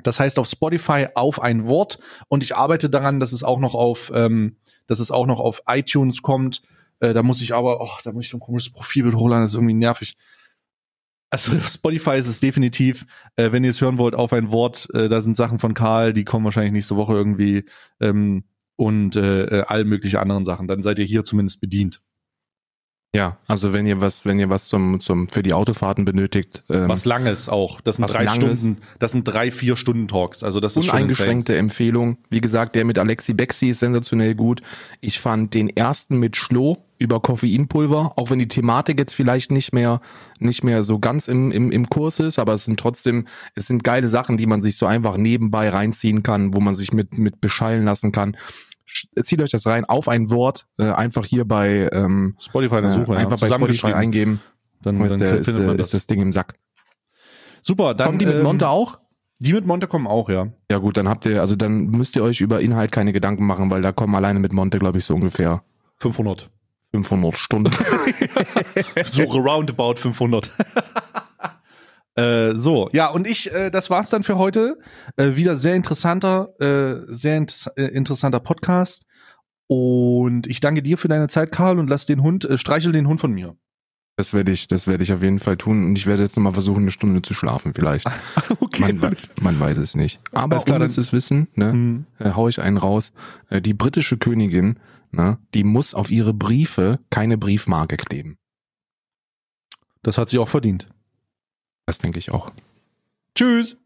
Das heißt auf Spotify auf ein Wort und ich arbeite daran, dass es auch noch auf, ähm, dass es auch noch auf iTunes kommt. Äh, da muss ich aber, oh, da muss ich so ein komisches Profilbild hochladen, das ist irgendwie nervig. Also Spotify ist es definitiv, äh, wenn ihr es hören wollt, auf ein Wort. Äh, da sind Sachen von Karl, die kommen wahrscheinlich nächste Woche irgendwie ähm, und äh, äh all mögliche anderen Sachen. Dann seid ihr hier zumindest bedient. Ja, also wenn ihr was, wenn ihr was zum, zum für die Autofahrten benötigt. Ähm, was langes auch. Das sind drei Stunden, das sind drei, vier Stunden Talks. Also das ist Uneingeschränkte Empfehlung. Wie gesagt, der mit Alexi Bexi ist sensationell gut. Ich fand den ersten mit Schlo über Koffeinpulver, auch wenn die Thematik jetzt vielleicht nicht mehr, nicht mehr so ganz im, im, im Kurs ist, aber es sind trotzdem, es sind geile Sachen, die man sich so einfach nebenbei reinziehen kann, wo man sich mit, mit beschallen lassen kann zieht euch das rein auf ein Wort, äh, einfach hier bei ähm, Spotify eine äh, Suche, äh, einfach ja, bei Spotify eingeben, dann, dann ist, der, ist, der, das. ist, das. Ding im Sack. Super, dann kommen die mit ähm, Monte auch? Die mit Monte kommen auch, ja. Ja gut, dann habt ihr, also dann müsst ihr euch über Inhalt keine Gedanken machen, weil da kommen alleine mit Monte, glaube ich, so ungefähr 500. 500 Stunden. Suche roundabout 500. Äh, so, ja, und ich, äh, das war's dann für heute. Äh, wieder sehr interessanter, äh, sehr in äh, interessanter Podcast. Und ich danke dir für deine Zeit, Karl, und lass den Hund, äh, streichel den Hund von mir. Das werde ich, das werde ich auf jeden Fall tun. Und ich werde jetzt nochmal versuchen, eine Stunde zu schlafen, vielleicht. okay. Man, weiß, man weiß es nicht. Aber Alles klar, um das Wissen, ne, mhm. äh, hau ich einen raus. Äh, die britische Königin, ne, die muss auf ihre Briefe keine Briefmarke kleben. Das hat sie auch verdient. Das denke ich auch. Tschüss.